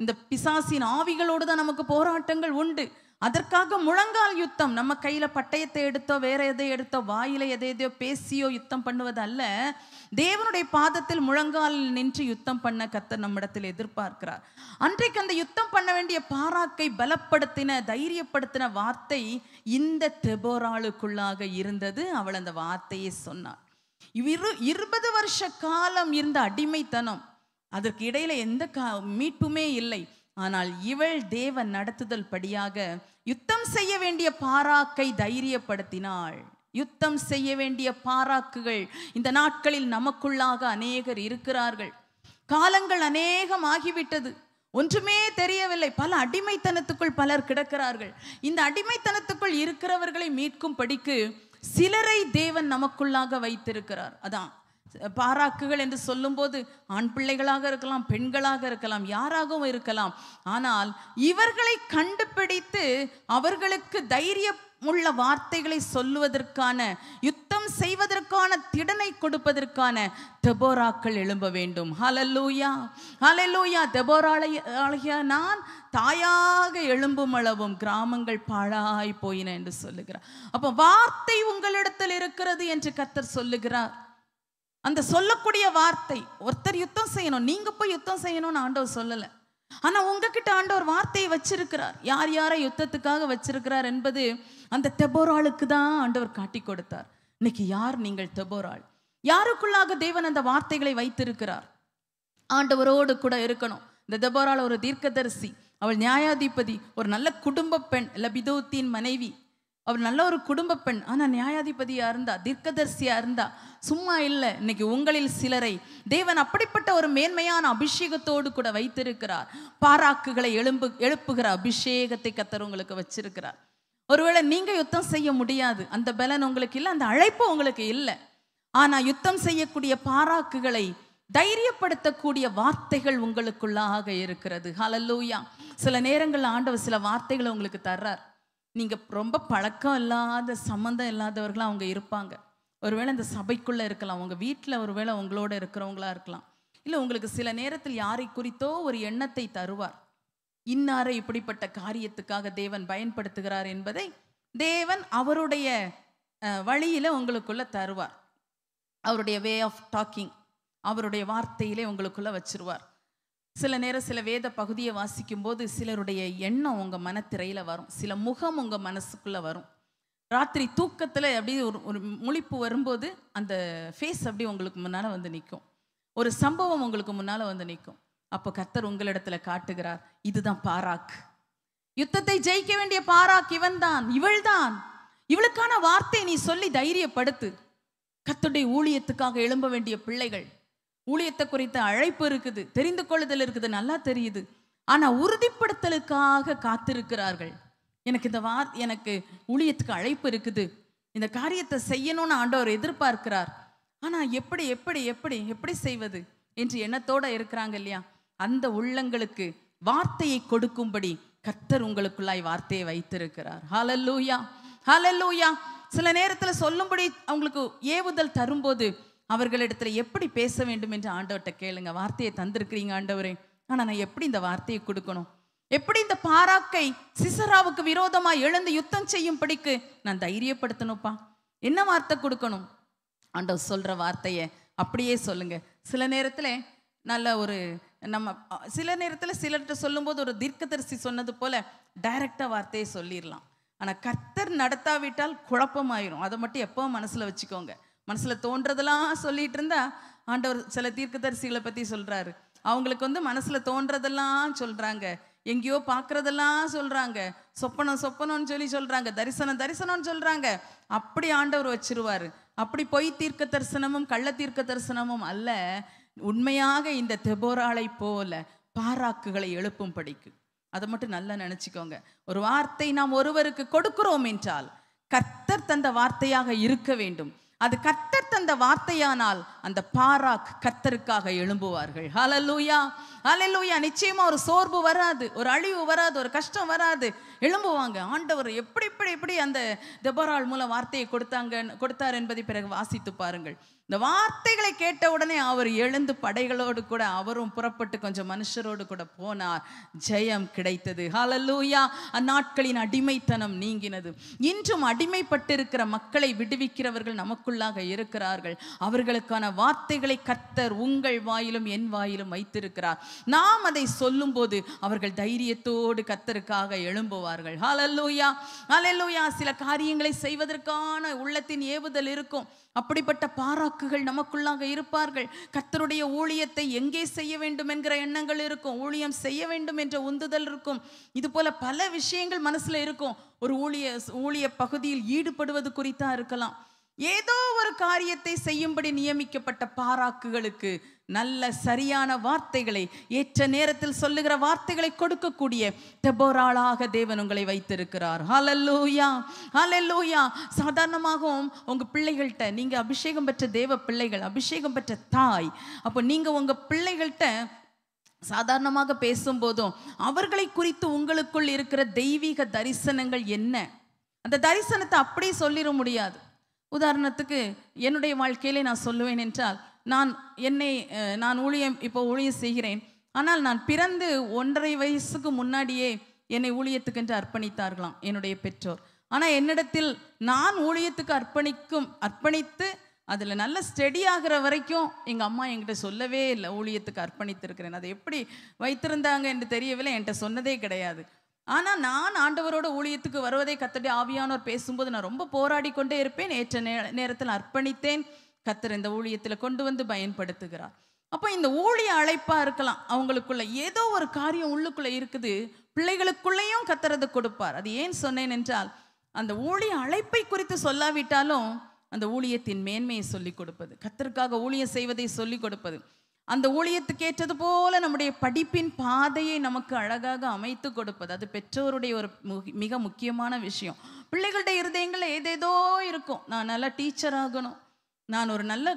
இந்த பிசாசின் ஆவிகளோடு தான் நமக்கு போராட்டங்கள் உண்டு அதற்காக முழங்கால் யுத்தம் நம்ம கையில் பட்டயத்தை எடுத்தோ வேற எதை எடுத்தோ வாயில எதை எதையோ பேசியோ யுத்தம் பண்ணுவது அல்ல தேவனுடைய பாதத்தில் முழங்காலில் நின்று யுத்தம் பண்ண கத்தர் நம்மிடத்தில் எதிர்பார்க்கிறார் அன்றைக்கு அந்த யுத்தம் பண்ண வேண்டிய பாராக்கை பலப்படுத்தின தைரியப்படுத்தின வார்த்தை இந்த தெபோராளுக்குள்ளாக இருந்தது அவள் அந்த வார்த்தையை சொன்னாள் இரு இருபது வருஷ காலம் இருந்த அடிமைத்தனம் அதற்கு இடையில எந்த கா மீட்புமே இல்லை ஆனால் இவள் தேவன் நடத்துதல் படியாக யுத்தம் செய்ய வேண்டிய பாராக்கை தைரியப்படுத்தினாள் யுத்தம் செய்ய வேண்டிய பாராக்குகள் இந்த நாட்களில் நமக்குள்ளாக அநேகர் இருக்கிறார்கள் காலங்கள் அநேகம் ஆகிவிட்டது ஒன்றுமே தெரியவில்லை பல அடிமைத்தனத்துக்குள் பலர் கிடக்கிறார்கள் இந்த அடிமைத்தனத்துக்குள் இருக்கிறவர்களை மீட்கும் படிக்கு சிலரை தேவன் நமக்குள்ளாக வைத்திருக்கிறார் அதான் பாராக்குகள் என்று சொல்லும்போது ஆண் பிள்ளைகளாக இருக்கலாம் பெண்களாக இருக்கலாம் யாராகவும் இருக்கலாம் ஆனால் இவர்களை கண்டுபிடித்து அவர்களுக்கு தைரிய உள்ள வார்த்தைகளை சொல்லுவதற்கான யுத்தம் செய்வதற்கான திடனை கொடுப்பதற்கான தெபோராக்கள் எழும்ப வேண்டும் ஹலல்லூயா ஹலல்லூயா தெபோராலய நான் தாயாக எழும்பும் அளவும் கிராமங்கள் பாழாய் போயின என்று சொல்லுகிறார் அப்போ வார்த்தை உங்களிடத்தில் இருக்கிறது என்று கத்தர் சொல்லுகிறார் அந்த சொல்லக்கூடிய வார்த்தை ஒருத்தர் யுத்தம் செய்யணும் நீங்க போய் யுத்தம் செய்யணும்னு ஆண்டவர் சொல்லலை ஆனா உங்ககிட்ட ஆண்டவர் வார்த்தையை வச்சிருக்கிறார் யார் யாரை யுத்தத்துக்காக வச்சிருக்கிறார் என்பது அந்த தெபோராளுக்கு தான் ஆண்டவர் காட்டி கொடுத்தார் இன்னைக்கு யார் நீங்கள் தெபோராள் யாருக்குள்ளாக தேவன் அந்த வார்த்தைகளை வைத்திருக்கிறார் ஆண்டவரோடு கூட இருக்கணும் இந்த தெபோரால் ஒரு தீர்க்கதரிசி அவள் நியாயாதிபதி ஒரு நல்ல குடும்ப பெண் லபிதோத்தின் மனைவி அவர் நல்ல ஒரு குடும்ப பெண் ஆனால் நியாயாதிபதியாக இருந்தா தீர்க்கதர்சியாக இருந்தா சும்மா இல்லை இன்னைக்கு உங்களில் சிலரை தேவன் அப்படிப்பட்ட ஒரு மேன்மையான அபிஷேகத்தோடு கூட வைத்திருக்கிறார் பாராக்குகளை எழும்பு எழுப்புகிற அபிஷேகத்தை கத்தர் உங்களுக்கு வச்சிருக்கிறார் ஒருவேளை நீங்கள் யுத்தம் செய்ய முடியாது அந்த பலன் உங்களுக்கு இல்லை அந்த அழைப்பு உங்களுக்கு இல்லை ஆனால் யுத்தம் செய்யக்கூடிய பாராக்குகளை தைரியப்படுத்தக்கூடிய வார்த்தைகள் உங்களுக்குள்ளாக இருக்கிறது ஹலல்லூயா சில நேரங்களில் ஆண்டவர் சில வார்த்தைகளை உங்களுக்கு தர்றார் நீங்கள் ரொம்ப பழக்கம் இல்லாத சம்மந்தம் இல்லாதவர்களாக அவங்க இருப்பாங்க ஒருவேளை இந்த சபைக்குள்ளே இருக்கலாம் உங்கள் வீட்டில் ஒருவேளை உங்களோட இருக்கிறவங்களா இருக்கலாம் இல்லை உங்களுக்கு சில நேரத்தில் யாரை குறித்தோ ஒரு எண்ணத்தை தருவார் இன்னாரை இப்படிப்பட்ட காரியத்துக்காக தேவன் பயன்படுத்துகிறார் என்பதை தேவன் அவருடைய வழியில் உங்களுக்குள்ள தருவார் அவருடைய வே ஆஃப் டாக்கிங் அவருடைய வார்த்தையிலே உங்களுக்குள்ள வச்சிருவார் சில நேரம் சில வேத பகுதியை வாசிக்கும் போது சிலருடைய எண்ணம் உங்க மனத்திரையில வரும் சில முகம் உங்க மனசுக்குள்ள வரும் ராத்திரி தூக்கத்துல அப்படி ஒரு ஒரு முழிப்பு வரும்போது அந்த ஃபேஸ் அப்படி உங்களுக்கு முன்னால வந்து நிற்கும் ஒரு சம்பவம் உங்களுக்கு முன்னால வந்து நிற்கும் அப்போ கத்தர் உங்களிடத்துல காட்டுகிறார் இதுதான் பாராக் யுத்தத்தை ஜெயிக்க வேண்டிய பாராக் இவன் தான் இவள் தான் இவளுக்கான வார்த்தை நீ சொல்லி தைரியப்படுத்து கத்துடைய ஊழியத்துக்காக எழும்ப வேண்டிய பிள்ளைகள் ஊழியத்தை குறித்த அழைப்பு இருக்குது தெரிந்து கொள்ளுதல் இருக்குது நல்லா தெரியுது ஆனால் உறுதிப்படுத்தலுக்காக காத்திருக்கிறார்கள் எனக்கு இந்த வார் எனக்கு ஊழியத்துக்கு அழைப்பு இருக்குது இந்த காரியத்தை செய்யணும்னு ஆண்டவர் எதிர்பார்க்கிறார் ஆனால் எப்படி எப்படி எப்படி எப்படி செய்வது என்று எண்ணத்தோட இருக்கிறாங்க இல்லையா அந்த உள்ளங்களுக்கு வார்த்தையை கொடுக்கும்படி கர்த்தர் உங்களுக்குள்ளாய் வார்த்தையை வைத்திருக்கிறார் ஹலல்லூயா ஹலல்லூயா சில நேரத்தில் சொல்லும்படி அவங்களுக்கு ஏவுதல் தரும்போது அவர்களிடத்தில் எப்படி பேச வேண்டும் என்று ஆண்டவர்கிட்ட கேளுங்க வார்த்தையை தந்திருக்கிறீங்க ஆண்டவரே ஆனால் நான் எப்படி இந்த வார்த்தையை கொடுக்கணும் எப்படி இந்த பாராக்கை சிசராவுக்கு விரோதமாக எழுந்து யுத்தம் செய்யும்படிக்கு நான் தைரியப்படுத்தணும்ப்பா என்ன வார்த்தை கொடுக்கணும் ஆண்டவர் சொல்கிற வார்த்தையை அப்படியே சொல்லுங்க சில நேரத்தில் நல்ல ஒரு நம்ம சில நேரத்தில் சிலர்கிட்ட சொல்லும்போது ஒரு தீர்க்கதரிசி சொன்னது போல டைரக்டா வார்த்தையை சொல்லிடலாம் ஆனால் கர்த்தர் நடத்தாவிட்டால் குழப்பமாயிரும் அதை மட்டும் எப்பவும் மனசில் வச்சுக்கோங்க மனசில் தோன்றதெல்லாம் சொல்லிட்டு இருந்தா ஆண்டவர் சில தீர்க்க தரிசிகளை பற்றி சொல்கிறாரு அவங்களுக்கு வந்து மனசில் தோன்றதெல்லாம் சொல்கிறாங்க எங்கேயோ பார்க்குறதெல்லாம் சொல்கிறாங்க சொப்பனம் சொப்பனம்னு சொல்லி சொல்கிறாங்க தரிசனம் தரிசனம்னு சொல்கிறாங்க அப்படி ஆண்டவர் வச்சிருவார் அப்படி பொய் தீர்க்க தரிசனமும் கள்ள தீர்க்க தரிசனமும் அல்ல உண்மையாக இந்த தெபோராளை போல பாராக்குகளை எழுப்பும் படிக்கு அதை மட்டும் நல்லா நினச்சிக்கோங்க ஒரு வார்த்தை நாம் ஒருவருக்கு கொடுக்கிறோம் என்றால் கர்த்தர் தந்த வார்த்தையாக இருக்க வேண்டும் அது கத்தர் தந்த வார்த்தையானால் அந்த பாராக் கத்தருக்காக எழும்புவார்கள் ஹலலூயா ஹலலூயா நிச்சயமா ஒரு சோர்வு வராது ஒரு அழிவு வராது ஒரு கஷ்டம் வராது எழும்புவாங்க ஆண்டவர் எப்படி இப்படி எப்படி அந்த தெபரால் மூலம் வார்த்தையை கொடுத்தாங்க கொடுத்தார் என்பதை பிறகு வாசித்து பாருங்கள் இந்த வார்த்தைகளை கேட்ட உடனே அவர் எழுந்து படைகளோடு கூட அவரும் புறப்பட்டு கொஞ்சம் மனுஷரோடு கூட போனார் ஜெயம் கிடைத்தது ஹலலூயா அந்நாட்களின் அடிமைத்தனம் நீங்கினது இன்றும் அடிமைப்பட்டிருக்கிற மக்களை விடுவிக்கிறவர்கள் நமக்குள்ளாக இருக்கிறார்கள் அவர்களுக்கான வார்த்தைகளை கத்தர் உங்கள் வாயிலும் என் வாயிலும் வைத்திருக்கிறார் நாம் அதை சொல்லும்போது அவர்கள் தைரியத்தோடு கத்தருக்காக எழும்புவார்கள் ஹாலல்லூயா ஹாலல்லூயா சில காரியங்களை செய்வதற்கான உள்ளத்தின் ஏவுதல் இருக்கும் அப்படிப்பட்ட பாராக்குகள் நமக்குள்ளாக இருப்பார்கள் கர்த்தருடைய ஊழியத்தை எங்கே செய்ய வேண்டும் என்கிற எண்ணங்கள் இருக்கும் ஊழியம் செய்ய வேண்டும் என்ற உந்துதல் இருக்கும் இது போல பல விஷயங்கள் மனசுல இருக்கும் ஒரு ஊழிய ஊழிய பகுதியில் ஈடுபடுவது குறித்தா இருக்கலாம் ஏதோ ஒரு காரியத்தை செய்யும்படி நியமிக்கப்பட்ட பாராக்குகளுக்கு நல்ல சரியான வார்த்தைகளை ஏற்ற நேரத்தில் சொல்லுகிற வார்த்தைகளை கொடுக்கக்கூடிய டெபோராளாக தேவன் உங்களை வைத்திருக்கிறார் ஹலல்லூயா ஹலல்லூயா சாதாரணமாகவும் உங்கள் பிள்ளைகள்கிட்ட நீங்கள் அபிஷேகம் பெற்ற தேவ பிள்ளைகள் அபிஷேகம் பெற்ற தாய் அப்போ நீங்கள் உங்கள் பிள்ளைகள்கிட்ட சாதாரணமாக பேசும்போதும் அவர்களை குறித்து உங்களுக்குள் இருக்கிற தெய்வீக தரிசனங்கள் என்ன அந்த தரிசனத்தை அப்படியே சொல்லிட முடியாது உதாரணத்துக்கு என்னுடைய வாழ்க்கையிலே நான் சொல்லுவேன் என்றால் நான் என்னை நான் ஊழியம் இப்போ ஊழியம் செய்கிறேன் ஆனால் நான் பிறந்து ஒன்றரை வயசுக்கு முன்னாடியே என்னை ஊழியத்துக்கு என்று அர்ப்பணித்தார்களாம் என்னுடைய பெற்றோர் ஆனால் என்னிடத்தில் நான் ஊழியத்துக்கு அர்ப்பணிக்கும் அர்ப்பணித்து அதில் நல்ல ஸ்டெடி ஆகிற வரைக்கும் எங்கள் அம்மா என்கிட்ட சொல்லவே இல்லை ஊழியத்துக்கு அர்ப்பணித்திருக்கிறேன் அதை எப்படி வைத்திருந்தாங்க என்று தெரியவில்லை என்கிட்ட சொன்னதே கிடையாது ஆனால் நான் ஆண்டவரோட ஊழியத்துக்கு வருவதை கத்தடி ஆவியானோர் பேசும்போது நான் ரொம்ப போராடி கொண்டே இருப்பேன் ஏற்ற நே நேரத்தில் அர்ப்பணித்தேன் கத்தர் இந்த ஊழியத்தில் கொண்டு வந்து பயன்படுத்துகிறார் அப்போ இந்த ஊழிய அழைப்பாக இருக்கலாம் அவங்களுக்குள்ள ஏதோ ஒரு காரியம் உள்ளுக்குள்ளே இருக்குது பிள்ளைகளுக்குள்ளேயும் கத்துறது கொடுப்பார் அது ஏன் சொன்னேன் என்றால் அந்த ஊழிய அழைப்பை குறித்து சொல்லாவிட்டாலும் அந்த ஊழியத்தின் மேன்மையை சொல்லிக் கொடுப்பது கத்தருக்காக ஊழியம் செய்வதை சொல்லிக் கொடுப்பது அந்த ஊழியத்துக்கு ஏற்றது போல நம்முடைய படிப்பின் பாதையை நமக்கு அழகாக அமைத்து கொடுப்பது அது பெற்றோருடைய ஒரு மிக முக்கியமான விஷயம் பிள்ளைகளுடைய இருதயங்களில் ஏதேதோ இருக்கும் நான் நல்லா டீச்சர் ஆகணும் நான் ஒரு நல்ல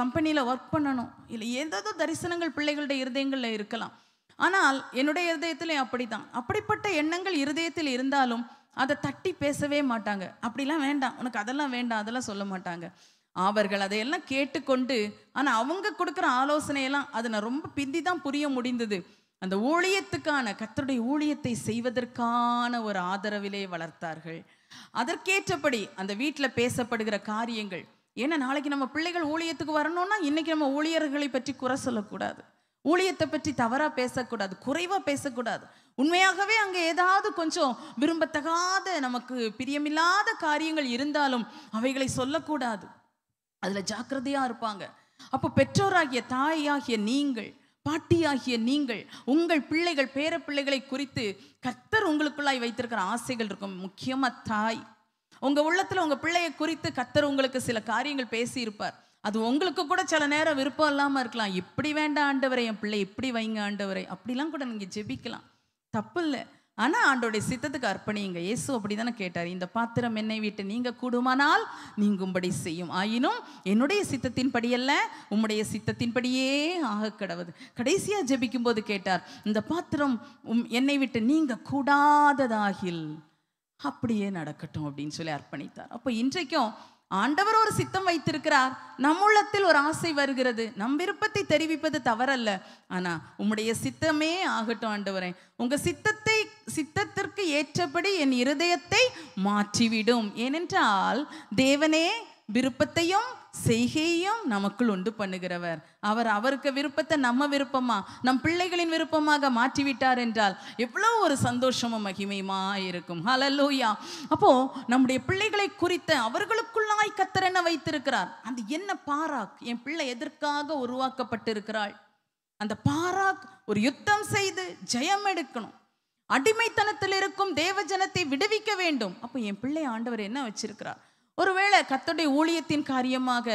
கம்பெனியில் ஒர்க் பண்ணணும் இல்லை ஏதாவது தரிசனங்கள் பிள்ளைகளுடைய இருதயங்களில் இருக்கலாம் ஆனால் என்னுடைய இருதயத்திலையும் அப்படி தான் அப்படிப்பட்ட எண்ணங்கள் இருதயத்தில் இருந்தாலும் அதை தட்டி பேசவே மாட்டாங்க அப்படிலாம் வேண்டாம் உனக்கு அதெல்லாம் வேண்டாம் அதெல்லாம் சொல்ல மாட்டாங்க அவர்கள் அதையெல்லாம் கேட்டுக்கொண்டு ஆனால் அவங்க கொடுக்குற ஆலோசனையெல்லாம் அதை நான் ரொம்ப பிந்தி தான் புரிய முடிந்தது அந்த ஊழியத்துக்கான கத்தருடைய ஊழியத்தை செய்வதற்கான ஒரு ஆதரவிலே வளர்த்தார்கள் அதற்கேற்றபடி அந்த வீட்டில் பேசப்படுகிற காரியங்கள் ஏன்னா நாளைக்கு நம்ம பிள்ளைகள் ஊழியத்துக்கு வரணும்னா இன்னைக்கு நம்ம ஊழியர்களை பற்றி குறை சொல்லக்கூடாது ஊழியத்தை பற்றி தவறாக பேசக்கூடாது குறைவாக பேசக்கூடாது உண்மையாகவே அங்கே ஏதாவது கொஞ்சம் விரும்பத்தகாத நமக்கு பிரியமில்லாத காரியங்கள் இருந்தாலும் அவைகளை சொல்லக்கூடாது அதில் ஜாக்கிரதையாக இருப்பாங்க அப்போ பெற்றோராகிய தாயாகிய நீங்கள் பாட்டியாகிய நீங்கள் உங்கள் பிள்ளைகள் பேர பிள்ளைகளை குறித்து கத்தர் உங்களுக்குள்ளாய் வைத்திருக்கிற ஆசைகள் இருக்கும் முக்கியமாக தாய் உங்கள் உள்ளத்தில் உங்கள் பிள்ளையை குறித்து கத்தர் உங்களுக்கு சில காரியங்கள் பேசியிருப்பார் அது உங்களுக்கு கூட சில நேரம் விருப்பம் இல்லாமல் இருக்கலாம் இப்படி வேண்டாம் ஆண்டவரை என் பிள்ளை இப்படி வைங்க ஆண்டவரை அப்படிலாம் கூட நீங்கள் ஜெபிக்கலாம் தப்பு இல்லை ஆனால் ஆண்டோடைய சித்தத்துக்கு அர்ப்பணிங்க இயேசு அப்படி தானே கேட்டார் இந்த பாத்திரம் என்னை விட்டு நீங்கள் கூடுமானால் நீங்கும்படி செய்யும் ஆயினும் என்னுடைய சித்தத்தின்படி அல்ல உம்முடைய சித்தத்தின்படியே ஆக கிடவுது கடைசியாக ஜெபிக்கும் போது கேட்டார் இந்த பாத்திரம் என்னை விட்டு நீங்க கூடாததாகில் அப்படியே நடக்கட்டும் அப்படின்னு சொல்லி அர்ப்பணித்தார் அப்போ இன்றைக்கும் ஆண்டவர் ஒரு சித்தம் வைத்திருக்கிறார் நம்முள்ளத்தில் ஒரு ஆசை வருகிறது நம் விருப்பத்தை தெரிவிப்பது தவறல்ல ஆனா உம்முடைய சித்தமே ஆகட்டும் ஆண்டவரே உங்க சித்தத்தை சித்தத்திற்கு ஏற்றபடி என் இருதயத்தை மாற்றிவிடும் ஏனென்றால் தேவனே விருப்பத்தையும் செய்கையும் நமக்குள் உண்டு பண்ணுகிறவர் அவர் அவருக்கு விருப்பத்தை நம்ம விருப்பமா நம் பிள்ளைகளின் விருப்பமாக மாற்றிவிட்டார் என்றால் எவ்வளோ ஒரு சந்தோஷமும் மகிமையுமா இருக்கும் ஹலலூயா அப்போ நம்முடைய பிள்ளைகளை குறித்த அவர்களுக்குள்ளாய் கத்தர் என்ன வைத்திருக்கிறார் அந்த என்ன பாராக் என் பிள்ளை எதற்காக உருவாக்கப்பட்டிருக்கிறாள் அந்த பாராக் ஒரு யுத்தம் செய்து ஜெயம் எடுக்கணும் அடிமைத்தனத்தில் இருக்கும் தேவ ஜனத்தை விடுவிக்க வேண்டும் அப்போ என் பிள்ளை ஆண்டவர் என்ன வச்சிருக்கிறார் ஒருவேளை கத்தோடைய ஊழியத்தின் காரியமாக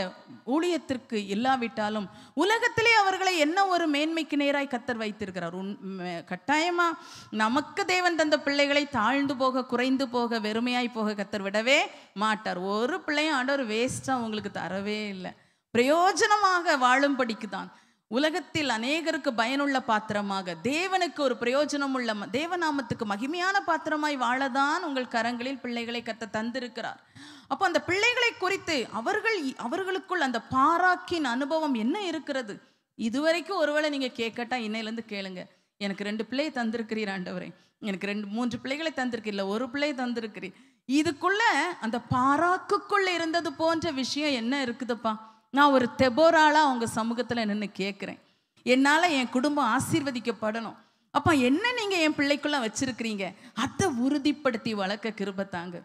ஊழியத்திற்கு இல்லாவிட்டாலும் உலகத்திலே அவர்களை என்ன ஒரு மேன்மைக்கு நேராய் கத்தர் வைத்திருக்கிறார் உன் கட்டாயமா நமக்கு தேவன் தந்த பிள்ளைகளை தாழ்ந்து போக குறைந்து போக வெறுமையாய் போக கத்தர் விடவே மாட்டார் ஒரு பிள்ளையும் ஆண்டவர் வேஸ்ட்டாக உங்களுக்கு தரவே இல்லை பிரயோஜனமாக வாழும்படிக்கு தான் உலகத்தில் அநேகருக்கு பயனுள்ள பாத்திரமாக தேவனுக்கு ஒரு பிரயோஜனம் உள்ள தேவநாமத்துக்கு மகிமையான பாத்திரமாய் வாழதான் உங்கள் கரங்களில் பிள்ளைகளை கத்த தந்திருக்கிறார் அப்போ அந்த பிள்ளைகளை குறித்து அவர்கள் அவர்களுக்குள் அந்த பாராக்கின் அனுபவம் என்ன இருக்கிறது இதுவரைக்கும் ஒருவேளை நீங்கள் கேட்கட்டா இன்னையிலேருந்து கேளுங்க எனக்கு ரெண்டு பிள்ளையை தந்திருக்கிறீர் ஆண்டவரே எனக்கு ரெண்டு மூன்று பிள்ளைகளை தந்திருக்கிற இல்லை ஒரு பிள்ளையை தந்திருக்கிறீர் இதுக்குள்ள அந்த பாராக்குக்குள்ள இருந்தது போன்ற விஷயம் என்ன இருக்குதுப்பா நான் ஒரு தெபோராலாக அவங்க சமூகத்தில் நின்று கேட்குறேன் என்னால் என் குடும்பம் ஆசீர்வதிக்கப்படணும் அப்போ என்ன நீங்கள் என் பிள்ளைக்குள்ளே வச்சுருக்கிறீங்க அதை உறுதிப்படுத்தி வளர்க்க கிருபத்தாங்க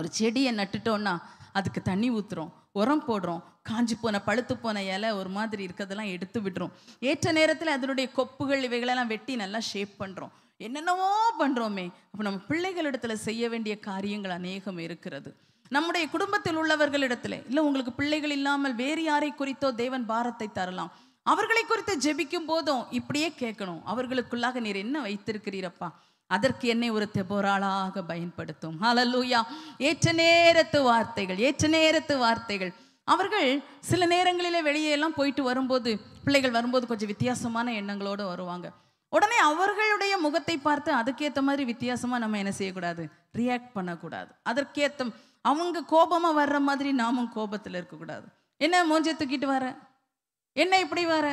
ஒரு செடியை நட்டுட்டோன்னா அதுக்கு தண்ணி ஊற்றுறோம் உரம் போடுறோம் காஞ்சி போன பழுத்து போன இலை ஒரு மாதிரி இருக்கிறதெல்லாம் எடுத்து விடுறோம் ஏற்ற நேரத்தில் அதனுடைய கொப்புகள் இவைகளெல்லாம் வெட்டி நல்லா ஷேப் பண்ணுறோம் என்னென்னவோ பண்ணுறோமே அப்போ நம்ம பிள்ளைகளிடத்தில் செய்ய வேண்டிய காரியங்கள் அநேகம் இருக்கிறது நம்முடைய குடும்பத்தில் உள்ளவர்களிடத்தில் இல்லை உங்களுக்கு பிள்ளைகள் இல்லாமல் வேறு யாரை குறித்தோ தேவன் பாரத்தை தரலாம் அவர்களை குறித்து ஜெபிக்கும் போதும் இப்படியே கேட்கணும் அவர்களுக்குள்ளாக நீர் என்ன வைத்திருக்கிறீரப்பா அதற்கு என்னை ஒரு தெபோராளாக பயன்படுத்தும் ஹலலூயா ஏற்ற நேரத்து வார்த்தைகள் ஏற்ற நேரத்து வார்த்தைகள் அவர்கள் சில நேரங்களிலே எல்லாம் போயிட்டு வரும்போது பிள்ளைகள் வரும்போது கொஞ்சம் வித்தியாசமான எண்ணங்களோடு வருவாங்க உடனே அவர்களுடைய முகத்தை பார்த்து அதுக்கேற்ற மாதிரி வித்தியாசமாக நம்ம என்ன செய்யக்கூடாது ரியாக்ட் பண்ணக்கூடாது அதற்கேற்ற அவங்க கோபமாக வர்ற மாதிரி நாமும் கோபத்தில் இருக்கக்கூடாது என்ன மூஞ்சை தூக்கிட்டு வர என்ன இப்படி வர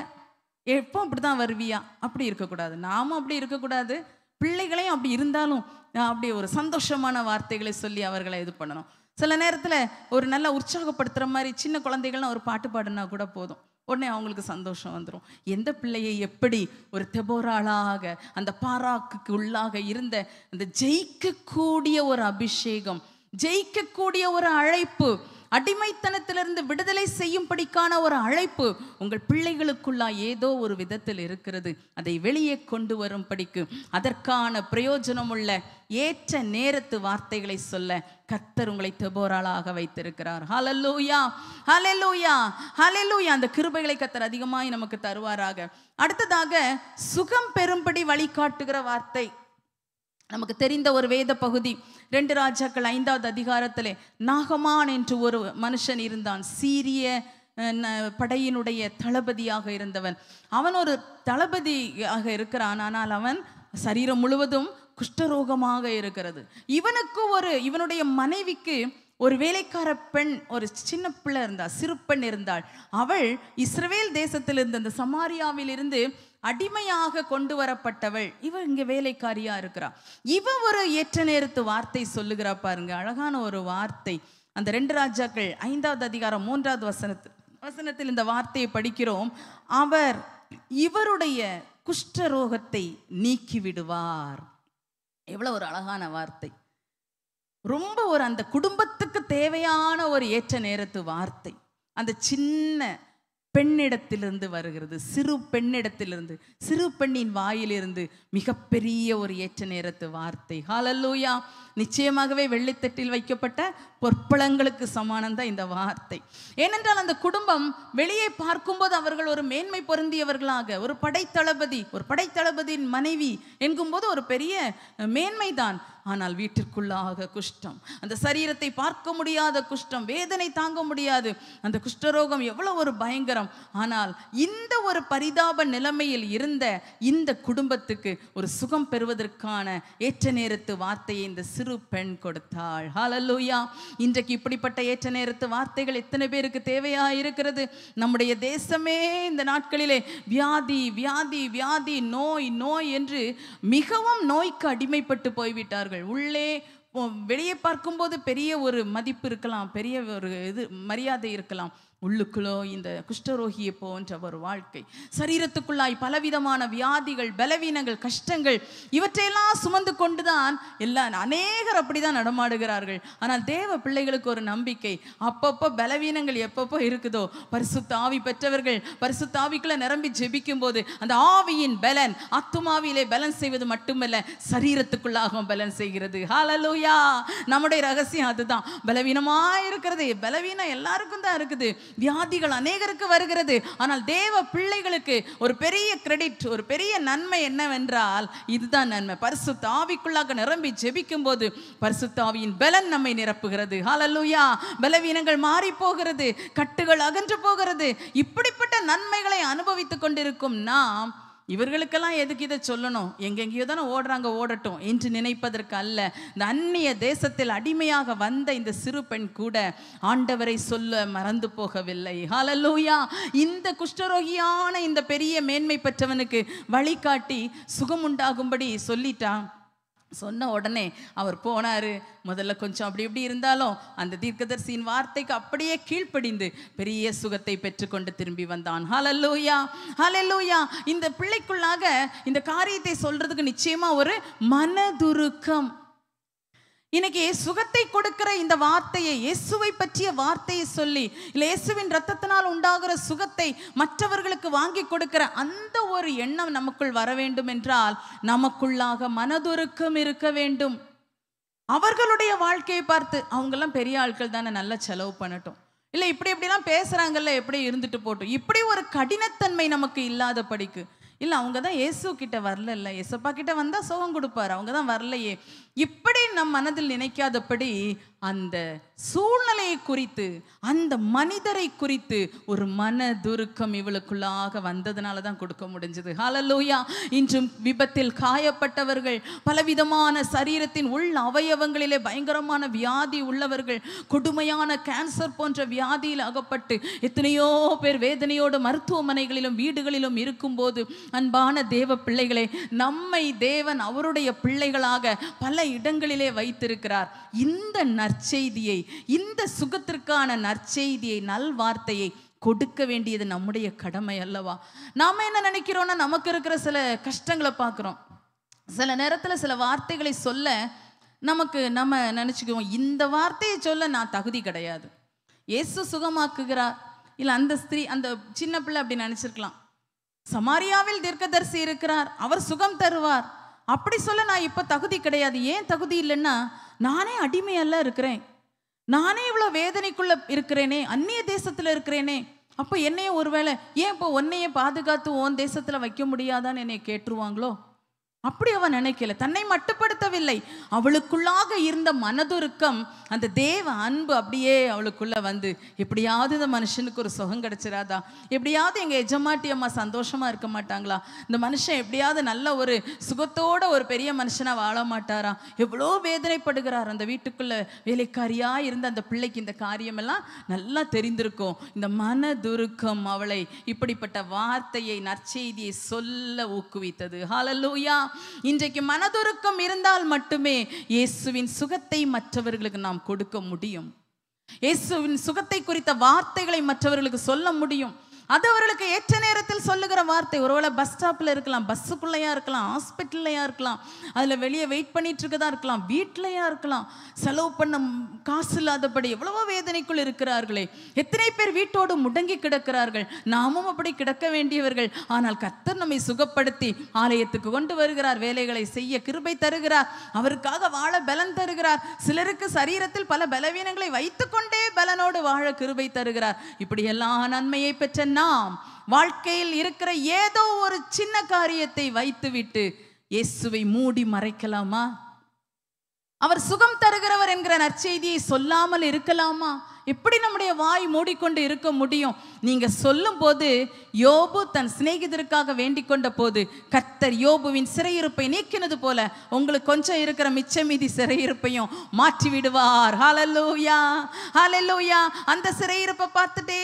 எப்போ அப்படி தான் வருவியா அப்படி இருக்கக்கூடாது நாமும் அப்படி இருக்கக்கூடாது பிள்ளைகளையும் அப்படி இருந்தாலும் அப்படி ஒரு சந்தோஷமான வார்த்தைகளை சொல்லி அவர்களை இது பண்ணணும் சில நேரத்தில் ஒரு நல்லா உற்சாகப்படுத்துகிற மாதிரி சின்ன குழந்தைகள்லாம் ஒரு பாட்டு பாடினா கூட போதும் உடனே அவங்களுக்கு சந்தோஷம் வந்துடும் எந்த பிள்ளையை எப்படி ஒரு தெபோராளாக அந்த பாராக்கு உள்ளாக இருந்த அந்த ஜெயிக்கக்கூடிய ஒரு அபிஷேகம் ஜெயிக்கக்கூடிய ஒரு அழைப்பு அடிமைத்தனத்திலிருந்து விடுதலை செய்யும்படிக்கான ஒரு அழைப்பு உங்கள் பிள்ளைகளுக்குள்ளா ஏதோ ஒரு விதத்தில் இருக்கிறது அதை வெளியே கொண்டு வரும்படிக்கு அதற்கான பிரயோஜனமுள்ள ஏற்ற நேரத்து வார்த்தைகளை சொல்ல கர்த்தர் உங்களை தெபோராளாக வைத்திருக்கிறார் ஹலலூயா ஹலலூயா ஹலலூயா அந்த கிருபைகளை கத்தர் அதிகமாய் நமக்கு தருவாராக அடுத்ததாக சுகம் பெறும்படி வழிகாட்டுகிற வார்த்தை நமக்கு தெரிந்த ஒரு வேத பகுதி ரெண்டு ராஜாக்கள் ஐந்தாவது அதிகாரத்திலே நாகமான் என்று ஒரு மனுஷன் இருந்தான் சீரிய படையினுடைய தளபதியாக இருந்தவன் அவன் ஒரு தளபதியாக இருக்கிறான் ஆனால் அவன் சரீரம் முழுவதும் குஷ்டரோகமாக இருக்கிறது இவனுக்கு ஒரு இவனுடைய மனைவிக்கு ஒரு வேலைக்கார பெண் ஒரு சின்ன பிள்ளை இருந்தாள் சிறு பெண் இருந்தாள் அவள் இஸ்ரவேல் தேசத்திலிருந்து அந்த சமாரியாவிலிருந்து அடிமையாக கொண்டு வரப்பட்டவள் இவ இங்க வேலைக்காரியா இருக்கிறா இவ ஒரு ஏற்ற நேரத்து வார்த்தை சொல்லுகிறா பாருங்க அழகான ஒரு வார்த்தை அந்த ரெண்டு ராஜாக்கள் ஐந்தாவது அதிகாரம் மூன்றாவது வசனத்து வசனத்தில் இந்த வார்த்தையை படிக்கிறோம் அவர் இவருடைய குஷ்டரோகத்தை நீக்கி விடுவார் எவ்வளோ ஒரு அழகான வார்த்தை ரொம்ப ஒரு அந்த குடும்பத்துக்கு தேவையான ஒரு ஏற்ற நேரத்து வார்த்தை அந்த சின்ன பெண்ணிடத்திலிருந்து வருகிறது சிறு பெண்ணிடத்திலிருந்து சிறு பெண்ணின் வாயிலிருந்து மிகப்பெரிய ஒரு ஏற்ற நேரத்து வார்த்தை ஹாலல்லூயா நிச்சயமாகவே வெள்ளித்தட்டில் வைக்கப்பட்ட பொற்பளங்களுக்கு சமானம் தான் இந்த வார்த்தை ஏனென்றால் அந்த குடும்பம் வெளியே பார்க்கும்போது அவர்கள் ஒரு மேன்மை பொருந்தியவர்களாக ஒரு படைத்தளபதி ஒரு படைத்தளபதியின் மனைவி என்கும்போது ஒரு பெரிய மேன்மை தான் ஆனால் வீட்டிற்குள்ளாக குஷ்டம் அந்த சரீரத்தை பார்க்க முடியாத குஷ்டம் வேதனை தாங்க முடியாது அந்த குஷ்டரோகம் எவ்வளோ ஒரு பயங்கரம் ஆனால் இந்த ஒரு பரிதாப நிலைமையில் இருந்த இந்த குடும்பத்துக்கு ஒரு சுகம் பெறுவதற்கான ஏற்ற நேரத்து வார்த்தையை இந்த சிறு சிறு பெண் கொடுத்தாள் ஹாலல்லூயா இன்றைக்கு இப்படிப்பட்ட ஏற்ற நேரத்து வார்த்தைகள் எத்தனை பேருக்கு தேவையா இருக்கிறது நம்முடைய தேசமே இந்த நாட்களிலே வியாதி வியாதி வியாதி நோய் நோய் என்று மிகவும் நோய்க்கு அடிமைப்பட்டு போய்விட்டார்கள் உள்ளே வெளியே பார்க்கும்போது பெரிய ஒரு மதிப்பு இருக்கலாம் பெரிய ஒரு இது மரியாதை இருக்கலாம் உள்ளுக்குள்ளோ இந்த குஷ்டரோகியை போன்ற ஒரு வாழ்க்கை சரீரத்துக்குள்ளாய் பலவிதமான வியாதிகள் பலவீனங்கள் கஷ்டங்கள் இவற்றையெல்லாம் சுமந்து கொண்டுதான் எல்லா அநேகர் அப்படிதான் நடமாடுகிறார்கள் ஆனால் தேவ பிள்ளைகளுக்கு ஒரு நம்பிக்கை அப்பப்போ பலவீனங்கள் எப்பப்போ இருக்குதோ பரிசுத்த ஆவி பெற்றவர்கள் பரிசுத்த ஆவிக்குள்ள நிரம்பி ஜெபிக்கும் போது அந்த ஆவியின் பலன் அத்துமாவிலே பலன் செய்வது மட்டுமல்ல சரீரத்துக்குள்ளாகவும் பலன் செய்கிறது ஹாலலூயா நம்முடைய ரகசியம் அதுதான் பலவீனமாக இருக்கிறது பலவீனம் எல்லாருக்கும் தான் இருக்குது வியாதிகள் அநேகருக்கு வருகிறது ஆனால் தேவ பிள்ளைகளுக்கு ஒரு பெரிய கிரெடிட் ஒரு பெரிய நன்மை என்னவென்றால் இதுதான் நன்மை பரிசு தாவிக்குள்ளாக நிரம்பி ஜெபிக்கும் போது பரிசு தாவியின் பலன் நம்மை நிரப்புகிறது ஹாலல்லூயா பலவீனங்கள் மாறி போகிறது கட்டுகள் அகன்று போகிறது இப்படிப்பட்ட நன்மைகளை அனுபவித்துக் கொண்டிருக்கும் நாம் இவர்களுக்கெல்லாம் எதுக்கு இதை சொல்லணும் எங்கெங்கேயோ தானே ஓடுறாங்க ஓடட்டும் என்று நினைப்பதற்கு அல்ல இந்த அந்நிய தேசத்தில் அடிமையாக வந்த இந்த சிறு பெண் கூட ஆண்டவரை சொல்ல மறந்து போகவில்லை ஹாலல்லூயா இந்த குஷ்டரோகியான இந்த பெரிய மேன்மை பெற்றவனுக்கு வழிகாட்டி சுகமுண்டாகும்படி சொல்லிட்டான் சொன்ன உடனே அவர் போனார் முதல்ல கொஞ்சம் அப்படி இப்படி இருந்தாலும் அந்த தீர்க்கதர்சியின் வார்த்தைக்கு அப்படியே கீழ்ப்படிந்து பெரிய சுகத்தை பெற்றுக்கொண்டு திரும்பி வந்தான் ஹலல்லூயா ஹலல்லூயா இந்த பிள்ளைக்குள்ளாக இந்த காரியத்தை சொல்கிறதுக்கு நிச்சயமாக ஒரு மனதுருக்கம் இன்னைக்கு சுகத்தை கொடுக்கிற இந்த வார்த்தையை இயேசுவை பற்றிய வார்த்தையை சொல்லி இல்லை இயேசுவின் ரத்தத்தினால் உண்டாகிற சுகத்தை மற்றவர்களுக்கு வாங்கி கொடுக்கிற அந்த ஒரு எண்ணம் நமக்குள் வர வேண்டும் என்றால் நமக்குள்ளாக மனதுருக்கம் இருக்க வேண்டும் அவர்களுடைய வாழ்க்கையை பார்த்து அவங்கெல்லாம் பெரிய ஆட்கள் தானே நல்லா செலவு பண்ணட்டும் இல்லை இப்படி இப்படிலாம் பேசுகிறாங்கல்ல எப்படி இருந்துட்டு போட்டோம் இப்படி ஒரு கடினத்தன்மை நமக்கு இல்லாத படிக்கு இல்லை அவங்க தான் இயேசு கிட்ட வரல இல்லை இயேசப்பா கிட்ட வந்தால் சுகம் கொடுப்பாரு அவங்க தான் வரலையே இப்படி நம் மனதில் நினைக்காதபடி அந்த சூழ்நிலையை குறித்து அந்த மனிதரை குறித்து ஒரு மன துருக்கம் இவளுக்குள்ளாக வந்ததுனால தான் கொடுக்க முடிஞ்சது ஹலலூயா இன்றும் விபத்தில் காயப்பட்டவர்கள் பலவிதமான சரீரத்தின் உள் அவயவங்களிலே பயங்கரமான வியாதி உள்ளவர்கள் கொடுமையான கேன்சர் போன்ற வியாதியில் அகப்பட்டு எத்தனையோ பேர் வேதனையோடு மருத்துவமனைகளிலும் வீடுகளிலும் இருக்கும்போது அன்பான தேவ பிள்ளைகளே நம்மை தேவன் அவருடைய பிள்ளைகளாக பல இடங்களிலே வைத்திருக்கிறார் இந்த நற்செய்தியை இந்த சுகத்திற்கான நற்செய்தியை நல்வார்த்தையை கொடுக்க வேண்டியது நம்முடைய கடமை அல்லவா நாம என்ன நினைக்கிறோம்னா நமக்கு இருக்கிற சில கஷ்டங்களை பார்க்குறோம் சில நேரத்தில் சில வார்த்தைகளை சொல்ல நமக்கு நம்ம நினச்சிக்குவோம் இந்த வார்த்தையை சொல்ல நான் தகுதி கிடையாது இயேசு சுகமாக்குகிறார் இல்லை அந்த ஸ்திரீ அந்த சின்ன பிள்ளை அப்படி நினச்சிருக்கலாம் சமாரியாவில் தீர்க்கதரிசி இருக்கிறார் அவர் சுகம் தருவார் அப்படி சொல்ல நான் இப்போ தகுதி கிடையாது ஏன் தகுதி இல்லைன்னா நானே அடிமையெல்லாம் இருக்கிறேன் நானே இவ்வளோ வேதனைக்குள்ளே இருக்கிறேனே அந்நிய தேசத்தில் இருக்கிறேனே அப்போ என்னையே ஒருவேளை ஏன் இப்போ உன்னையே பாதுகாத்து ஓன் தேசத்தில் வைக்க முடியாதான்னு என்னை கேட்டுருவாங்களோ அப்படி அவன் நினைக்கல தன்னை மட்டுப்படுத்தவில்லை அவளுக்குள்ளாக இருந்த மனதுருக்கம் அந்த தேவ அன்பு அப்படியே அவளுக்குள்ள வந்து எப்படியாவது இந்த மனுஷனுக்கு ஒரு சுகம் கிடைச்சிடாதா எப்படியாவது எங்கள் எஜமாட்டி அம்மா சந்தோஷமா இருக்க மாட்டாங்களா இந்த மனுஷன் எப்படியாவது நல்ல ஒரு சுகத்தோட ஒரு பெரிய மனுஷனா வாழ மாட்டாரா எவ்வளோ வேதனைப்படுகிறார் அந்த வீட்டுக்குள்ள வேலைக்காரியா இருந்த அந்த பிள்ளைக்கு இந்த காரியமெல்லாம் நல்லா தெரிந்திருக்கும் இந்த மனதுருக்கம் அவளை இப்படிப்பட்ட வார்த்தையை நற்செய்தியை சொல்ல ஊக்குவித்தது ஹாலல்லூயா இன்றைக்கு மனதுருக்கம் இருந்தால் மட்டுமே இயேசுவின் சுகத்தை மற்றவர்களுக்கு நாம் கொடுக்க முடியும் இயேசுவின் சுகத்தை குறித்த வார்த்தைகளை மற்றவர்களுக்கு சொல்ல முடியும் அது அவர்களுக்கு ஏற்ற நேரத்தில் சொல்லுகிற வார்த்தை ஒருவேளை பஸ் ஸ்டாப்பில் இருக்கலாம் பஸ்ஸுக்குள்ளேயா இருக்கலாம் ஹாஸ்பிட்டல்லையா இருக்கலாம் அதில் வெளியே வெயிட் பண்ணிட்டு இருக்கதா இருக்கலாம் வீட்டிலையா இருக்கலாம் செலவு பண்ண காசு இல்லாதபடி எவ்வளவோ வேதனைக்குள் இருக்கிறார்களே எத்தனை பேர் வீட்டோடு முடங்கி கிடக்கிறார்கள் நாமும் அப்படி கிடக்க வேண்டியவர்கள் ஆனால் கத்தர் நம்மை சுகப்படுத்தி ஆலயத்துக்கு கொண்டு வருகிறார் வேலைகளை செய்ய கிருபை தருகிறார் அவருக்காக வாழ பலன் தருகிறார் சிலருக்கு சரீரத்தில் பல பலவீனங்களை வைத்துக்கொண்டே பலனோடு வாழ கிருபை தருகிறார் இப்படி எல்லா நன்மையை பெற்ற நாம் வாழ்க்கையில் இருக்கிற ஏதோ ஒரு சின்ன காரியத்தை வைத்துவிட்டு இயேசுவை மூடி மறைக்கலாமா அவர் சுகம் தருகிறவர் என்கிற நற்செய்தியை சொல்லாமல் இருக்கலாமா எப்படி நம்முடைய வாய் மூடிக்கொண்டு இருக்க முடியும் நீங்கள் சொல்லும்போது யோபு தன் சிநேகிதருக்காக வேண்டிக் கொண்ட போது கர்த்தர் யோபுவின் சிறையிருப்பை நீக்கினது போல உங்களுக்கு கொஞ்சம் இருக்கிற மிச்ச மீதி சிறையிருப்பையும் மாற்றி விடுவார் ஹலலூயா ஹலலூயா அந்த சிறையிருப்பை பார்த்துட்டே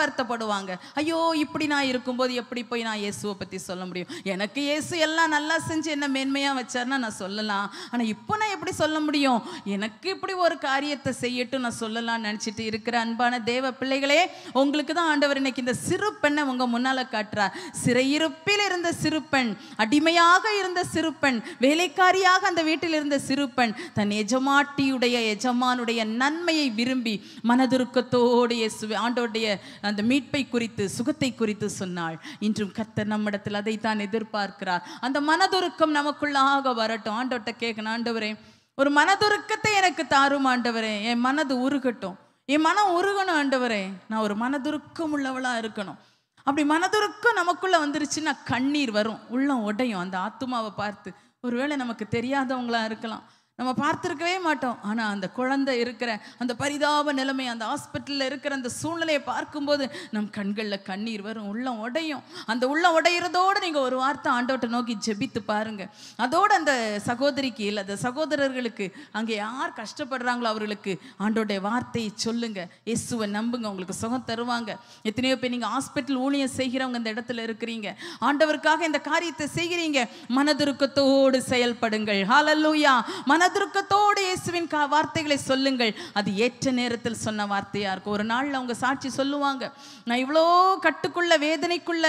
வருத்தப்படுவாங்க ஐயோ இப்படி நான் இருக்கும்போது எப்படி போய் நான் இயேசுவை பற்றி சொல்ல முடியும் எனக்கு இயேசு எல்லாம் நல்லா செஞ்சு என்ன மேன்மையாக வச்சார்னா நான் சொல்லலாம் ஆனால் இப்போ நான் எப்படி சொல்ல முடியும் எனக்கு இப்படி ஒரு காரியத்தை செய்யட்டும் நான் சொல்லலாம்னு நினச்சிட்டு சுற்றி இருக்கிற அன்பான தேவ பிள்ளைகளே உங்களுக்கு தான் ஆண்டவர் இன்னைக்கு இந்த சிறு பெண்ணை உங்க முன்னால காட்டுறார் சிறையிருப்பில் இருந்த பெண் அடிமையாக இருந்த பெண் வேலைக்காரியாக அந்த வீட்டில் இருந்த பெண் தன் எஜமாட்டியுடைய எஜமானுடைய நன்மையை விரும்பி மனதுருக்கத்தோடு ஆண்டோடைய அந்த மீட்பை குறித்து சுகத்தை குறித்து சொன்னாள் இன்றும் கத்தர் நம்மிடத்தில் அதை தான் எதிர்பார்க்கிறார் அந்த மனதுருக்கம் நமக்குள்ளாக வரட்டும் ஆண்டோட்ட கேட்கணும் ஆண்டவரே ஒரு மனதுருக்கத்தை எனக்கு தாரும் ஆண்டவரே என் மனது உருகட்டும் என் மனம் உருகணும் ஆண்டவரே நான் ஒரு மனதுருக்கம் உள்ளவளாக இருக்கணும் அப்படி மனதுருக்கம் நமக்குள்ளே வந்துருச்சுன்னா கண்ணீர் வரும் உள்ளம் உடையும் அந்த ஆத்மாவை பார்த்து ஒருவேளை நமக்கு தெரியாதவங்களாக இருக்கலாம் நம்ம பார்த்துருக்கவே மாட்டோம் ஆனால் அந்த குழந்தை இருக்கிற அந்த பரிதாப நிலைமை அந்த ஹாஸ்பிட்டலில் இருக்கிற அந்த சூழ்நிலையை பார்க்கும்போது நம் கண்களில் கண்ணீர் வரும் உள்ளம் உடையும் அந்த உள்ளம் உடையிறதோடு நீங்கள் ஒரு வார்த்தை ஆண்டோட்டை நோக்கி ஜெபித்து பாருங்கள் அதோடு அந்த சகோதரிக்கு இல்லை அந்த சகோதரர்களுக்கு அங்கே யார் கஷ்டப்படுறாங்களோ அவர்களுக்கு ஆண்டோடைய வார்த்தையை சொல்லுங்கள் இயேசுவை நம்புங்க உங்களுக்கு சுகம் தருவாங்க எத்தனையோ பேர் நீங்கள் ஹாஸ்பிட்டல் ஊழியம் செய்கிறவங்க இந்த இடத்துல இருக்கிறீங்க ஆண்டவருக்காக இந்த காரியத்தை செய்கிறீங்க மனதுருக்கத்தோடு செயல்படுங்கள் ஹாலல்லூயா மன மனதுருக்கத்தோடு இயேசுவின் வார்த்தைகளை சொல்லுங்கள் அது ஏற்ற நேரத்தில் சொன்ன வார்த்தையாக இருக்கும் ஒரு நாளில் அவங்க சாட்சி சொல்லுவாங்க நான் இவ்வளோ கட்டுக்குள்ள வேதனைக்குள்ள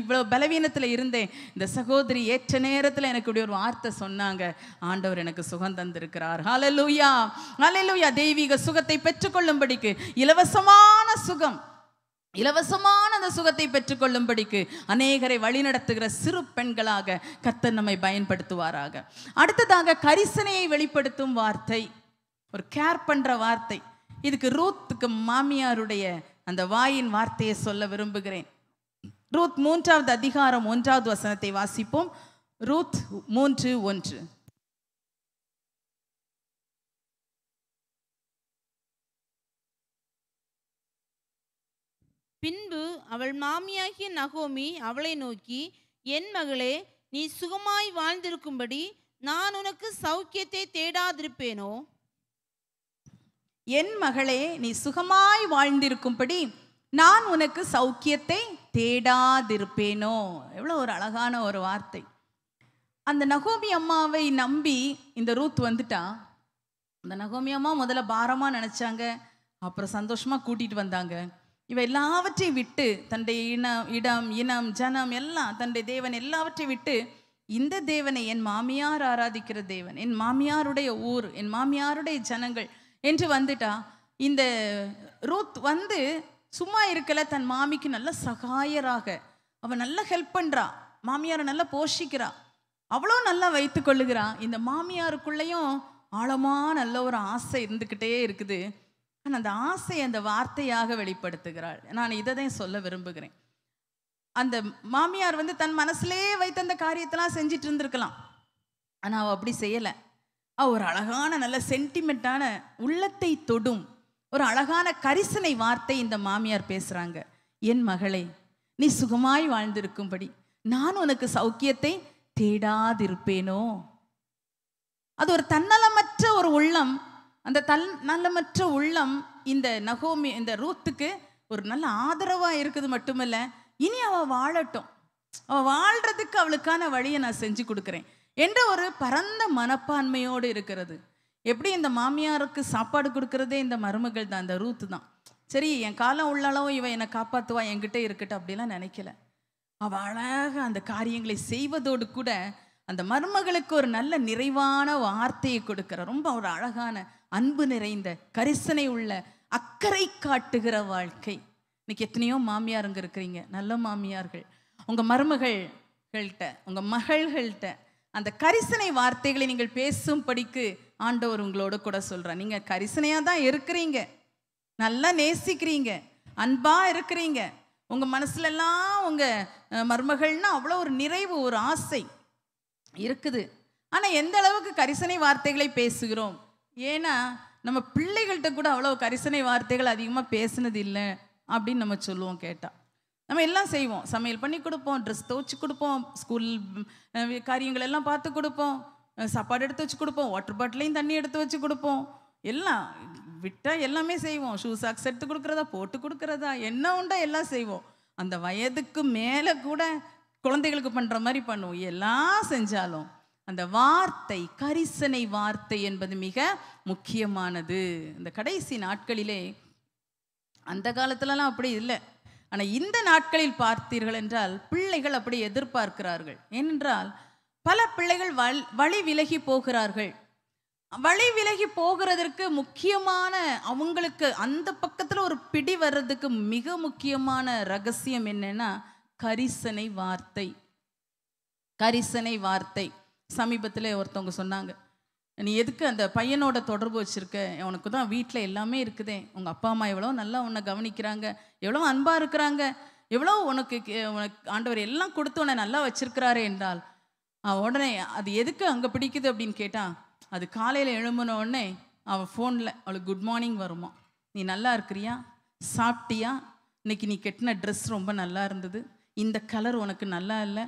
இவ்வளோ பலவீனத்தில் இருந்தேன் இந்த சகோதரி ஏற்ற நேரத்தில் எனக்கு இப்படி ஒரு வார்த்தை சொன்னாங்க ஆண்டவர் எனக்கு சுகம் தந்திருக்கிறார் ஹலலூயா ஹலலூயா தெய்வீக சுகத்தை பெற்றுக்கொள்ளும்படிக்கு இலவசமான சுகம் இலவசமான அந்த சுகத்தை பெற்றுக்கொள்ளும்படிக்கு அநேகரை வழிநடத்துகிற சிறு பெண்களாக கத்தர் நம்மை பயன்படுத்துவாராக அடுத்ததாக கரிசனையை வெளிப்படுத்தும் வார்த்தை ஒரு கேர் பண்ணுற வார்த்தை இதுக்கு ரூத்துக்கு மாமியாருடைய அந்த வாயின் வார்த்தையை சொல்ல விரும்புகிறேன் ரூத் மூன்றாவது அதிகாரம் ஒன்றாவது வசனத்தை வாசிப்போம் ரூத் மூன்று ஒன்று பின்பு அவள் மாமியாகிய நகோமி அவளை நோக்கி என் மகளே நீ சுகமாய் வாழ்ந்திருக்கும்படி நான் உனக்கு சௌக்கியத்தை தேடாதிருப்பேனோ என் மகளே நீ சுகமாய் வாழ்ந்திருக்கும்படி நான் உனக்கு சௌக்கியத்தை தேடாதிருப்பேனோ எவ்வளோ ஒரு அழகான ஒரு வார்த்தை அந்த நகோமி அம்மாவை நம்பி இந்த ரூத் வந்துட்டா அந்த நகோமி அம்மா முதல்ல பாரமாக நினச்சாங்க அப்புறம் சந்தோஷமாக கூட்டிகிட்டு வந்தாங்க இவை எல்லாவற்றையும் விட்டு தன்னுடைய இனம் இடம் இனம் ஜனம் எல்லாம் தன்னுடைய தேவன் எல்லாவற்றையும் விட்டு இந்த தேவனை என் மாமியார் ஆராதிக்கிற தேவன் என் மாமியாருடைய ஊர் என் மாமியாருடைய ஜனங்கள் என்று வந்துட்டா இந்த ரூத் வந்து சும்மா இருக்கல தன் மாமிக்கு நல்ல சகாயராக அவன் நல்லா ஹெல்ப் பண்றா மாமியாரை நல்லா போஷிக்கிறா அவ்வளோ நல்லா வைத்து கொள்ளுகிறான் இந்த மாமியாருக்குள்ளேயும் ஆழமாக நல்ல ஒரு ஆசை இருந்துக்கிட்டே இருக்குது ஆனால் அந்த ஆசை அந்த வார்த்தையாக வெளிப்படுத்துகிறாள் நான் இதை தான் சொல்ல விரும்புகிறேன் அந்த மாமியார் வந்து தன் மனசுலேயே வைத்து அந்த காரியத்தெல்லாம் செஞ்சிட்டு இருந்திருக்கலாம் ஆனால் அவள் அப்படி செய்யலை அவள் ஒரு அழகான நல்ல சென்டிமெண்ட்டான உள்ளத்தை தொடும் ஒரு அழகான கரிசனை வார்த்தை இந்த மாமியார் பேசுகிறாங்க என் மகளே நீ சுகமாய் வாழ்ந்திருக்கும்படி நான் உனக்கு சௌக்கியத்தை தேடாதிருப்பேனோ அது ஒரு தன்னலமற்ற ஒரு உள்ளம் அந்த தல் நலமற்ற உள்ளம் இந்த நகோமி இந்த ரூத்துக்கு ஒரு நல்ல ஆதரவாக இருக்குது மட்டுமில்ல இனி அவள் வாழட்டும் அவள் வாழ்கிறதுக்கு அவளுக்கான வழியை நான் செஞ்சு கொடுக்குறேன் என்ற ஒரு பரந்த மனப்பான்மையோடு இருக்கிறது எப்படி இந்த மாமியாருக்கு சாப்பாடு கொடுக்குறதே இந்த மருமகள் தான் இந்த ரூத்து தான் சரி என் காலம் உள்ளளவும் இவன் என்னை காப்பாற்றுவா என்கிட்ட இருக்கட்டும் அப்படிலாம் நினைக்கல அவள் அழகாக அந்த காரியங்களை செய்வதோடு கூட அந்த மருமகளுக்கு ஒரு நல்ல நிறைவான வார்த்தையை கொடுக்குற ரொம்ப ஒரு அழகான அன்பு நிறைந்த கரிசனை உள்ள அக்கறை காட்டுகிற வாழ்க்கை இன்னைக்கு எத்தனையோ மாமியாருங்க இருக்கிறீங்க நல்ல மாமியார்கள் உங்கள் மருமகள்கள்கிட்ட உங்கள் மகள்கள்கிட்ட அந்த கரிசனை வார்த்தைகளை நீங்கள் பேசும்படிக்கு ஆண்டவர் உங்களோட கூட சொல்கிறார் நீங்கள் கரிசனையாக தான் இருக்கிறீங்க நல்லா நேசிக்கிறீங்க அன்பாக இருக்கிறீங்க உங்கள் மனசுலெல்லாம் உங்கள் மருமகள்னா அவ்வளோ ஒரு நிறைவு ஒரு ஆசை இருக்குது ஆனால் எந்த அளவுக்கு கரிசனை வார்த்தைகளை பேசுகிறோம் ஏன்னா நம்ம பிள்ளைகள்கிட்ட கூட அவ்வளோ கரிசனை வார்த்தைகள் அதிகமாக பேசினது இல்லை அப்படின்னு நம்ம சொல்லுவோம் கேட்டால் நம்ம எல்லாம் செய்வோம் சமையல் பண்ணி கொடுப்போம் ட்ரெஸ் துவச்சி கொடுப்போம் ஸ்கூல் காரியங்கள் எல்லாம் பார்த்து கொடுப்போம் சாப்பாடு எடுத்து வச்சு கொடுப்போம் வாட்டர் பாட்டிலையும் தண்ணி எடுத்து வச்சு கொடுப்போம் எல்லாம் விட்டால் எல்லாமே செய்வோம் ஷூ சாக்ஸ் எடுத்து கொடுக்குறதா போட்டு கொடுக்குறதா என்ன உண்டா எல்லாம் செய்வோம் அந்த வயதுக்கு மேலே கூட குழந்தைகளுக்கு பண்ணுற மாதிரி பண்ணுவோம் எல்லாம் செஞ்சாலும் அந்த வார்த்தை கரிசனை வார்த்தை என்பது மிக முக்கியமானது இந்த கடைசி நாட்களிலே அந்த காலத்துலலாம் அப்படி இல்லை ஆனால் இந்த நாட்களில் பார்த்தீர்கள் என்றால் பிள்ளைகள் அப்படி எதிர்பார்க்கிறார்கள் ஏனென்றால் பல பிள்ளைகள் வல் வழி விலகி போகிறார்கள் வழி விலகி போகிறதற்கு முக்கியமான அவங்களுக்கு அந்த பக்கத்தில் ஒரு பிடி வர்றதுக்கு மிக முக்கியமான ரகசியம் என்னென்னா கரிசனை வார்த்தை கரிசனை வார்த்தை சமீபத்தில் ஒருத்தவங்க சொன்னாங்க நீ எதுக்கு அந்த பையனோட தொடர்பு வச்சுருக்க உனக்கு தான் வீட்டில் எல்லாமே இருக்குதே உங்கள் அப்பா அம்மா எவ்வளோ நல்லா உன்னை கவனிக்கிறாங்க எவ்வளோ அன்பாக இருக்கிறாங்க எவ்வளோ உனக்கு உனக்கு ஆண்டவர் எல்லாம் கொடுத்து உன்னை நல்லா வச்சுருக்கிறாரே என்றால் உடனே அது எதுக்கு அங்கே பிடிக்குது அப்படின்னு கேட்டான் அது காலையில் எழும்புன உடனே அவன் ஃபோனில் அவளுக்கு குட் மார்னிங் வருமா நீ நல்லா இருக்கிறியா சாப்பிட்டியா இன்னைக்கு நீ கெட்டின ட்ரெஸ் ரொம்ப நல்லா இருந்தது இந்த கலர் உனக்கு நல்லா இல்லை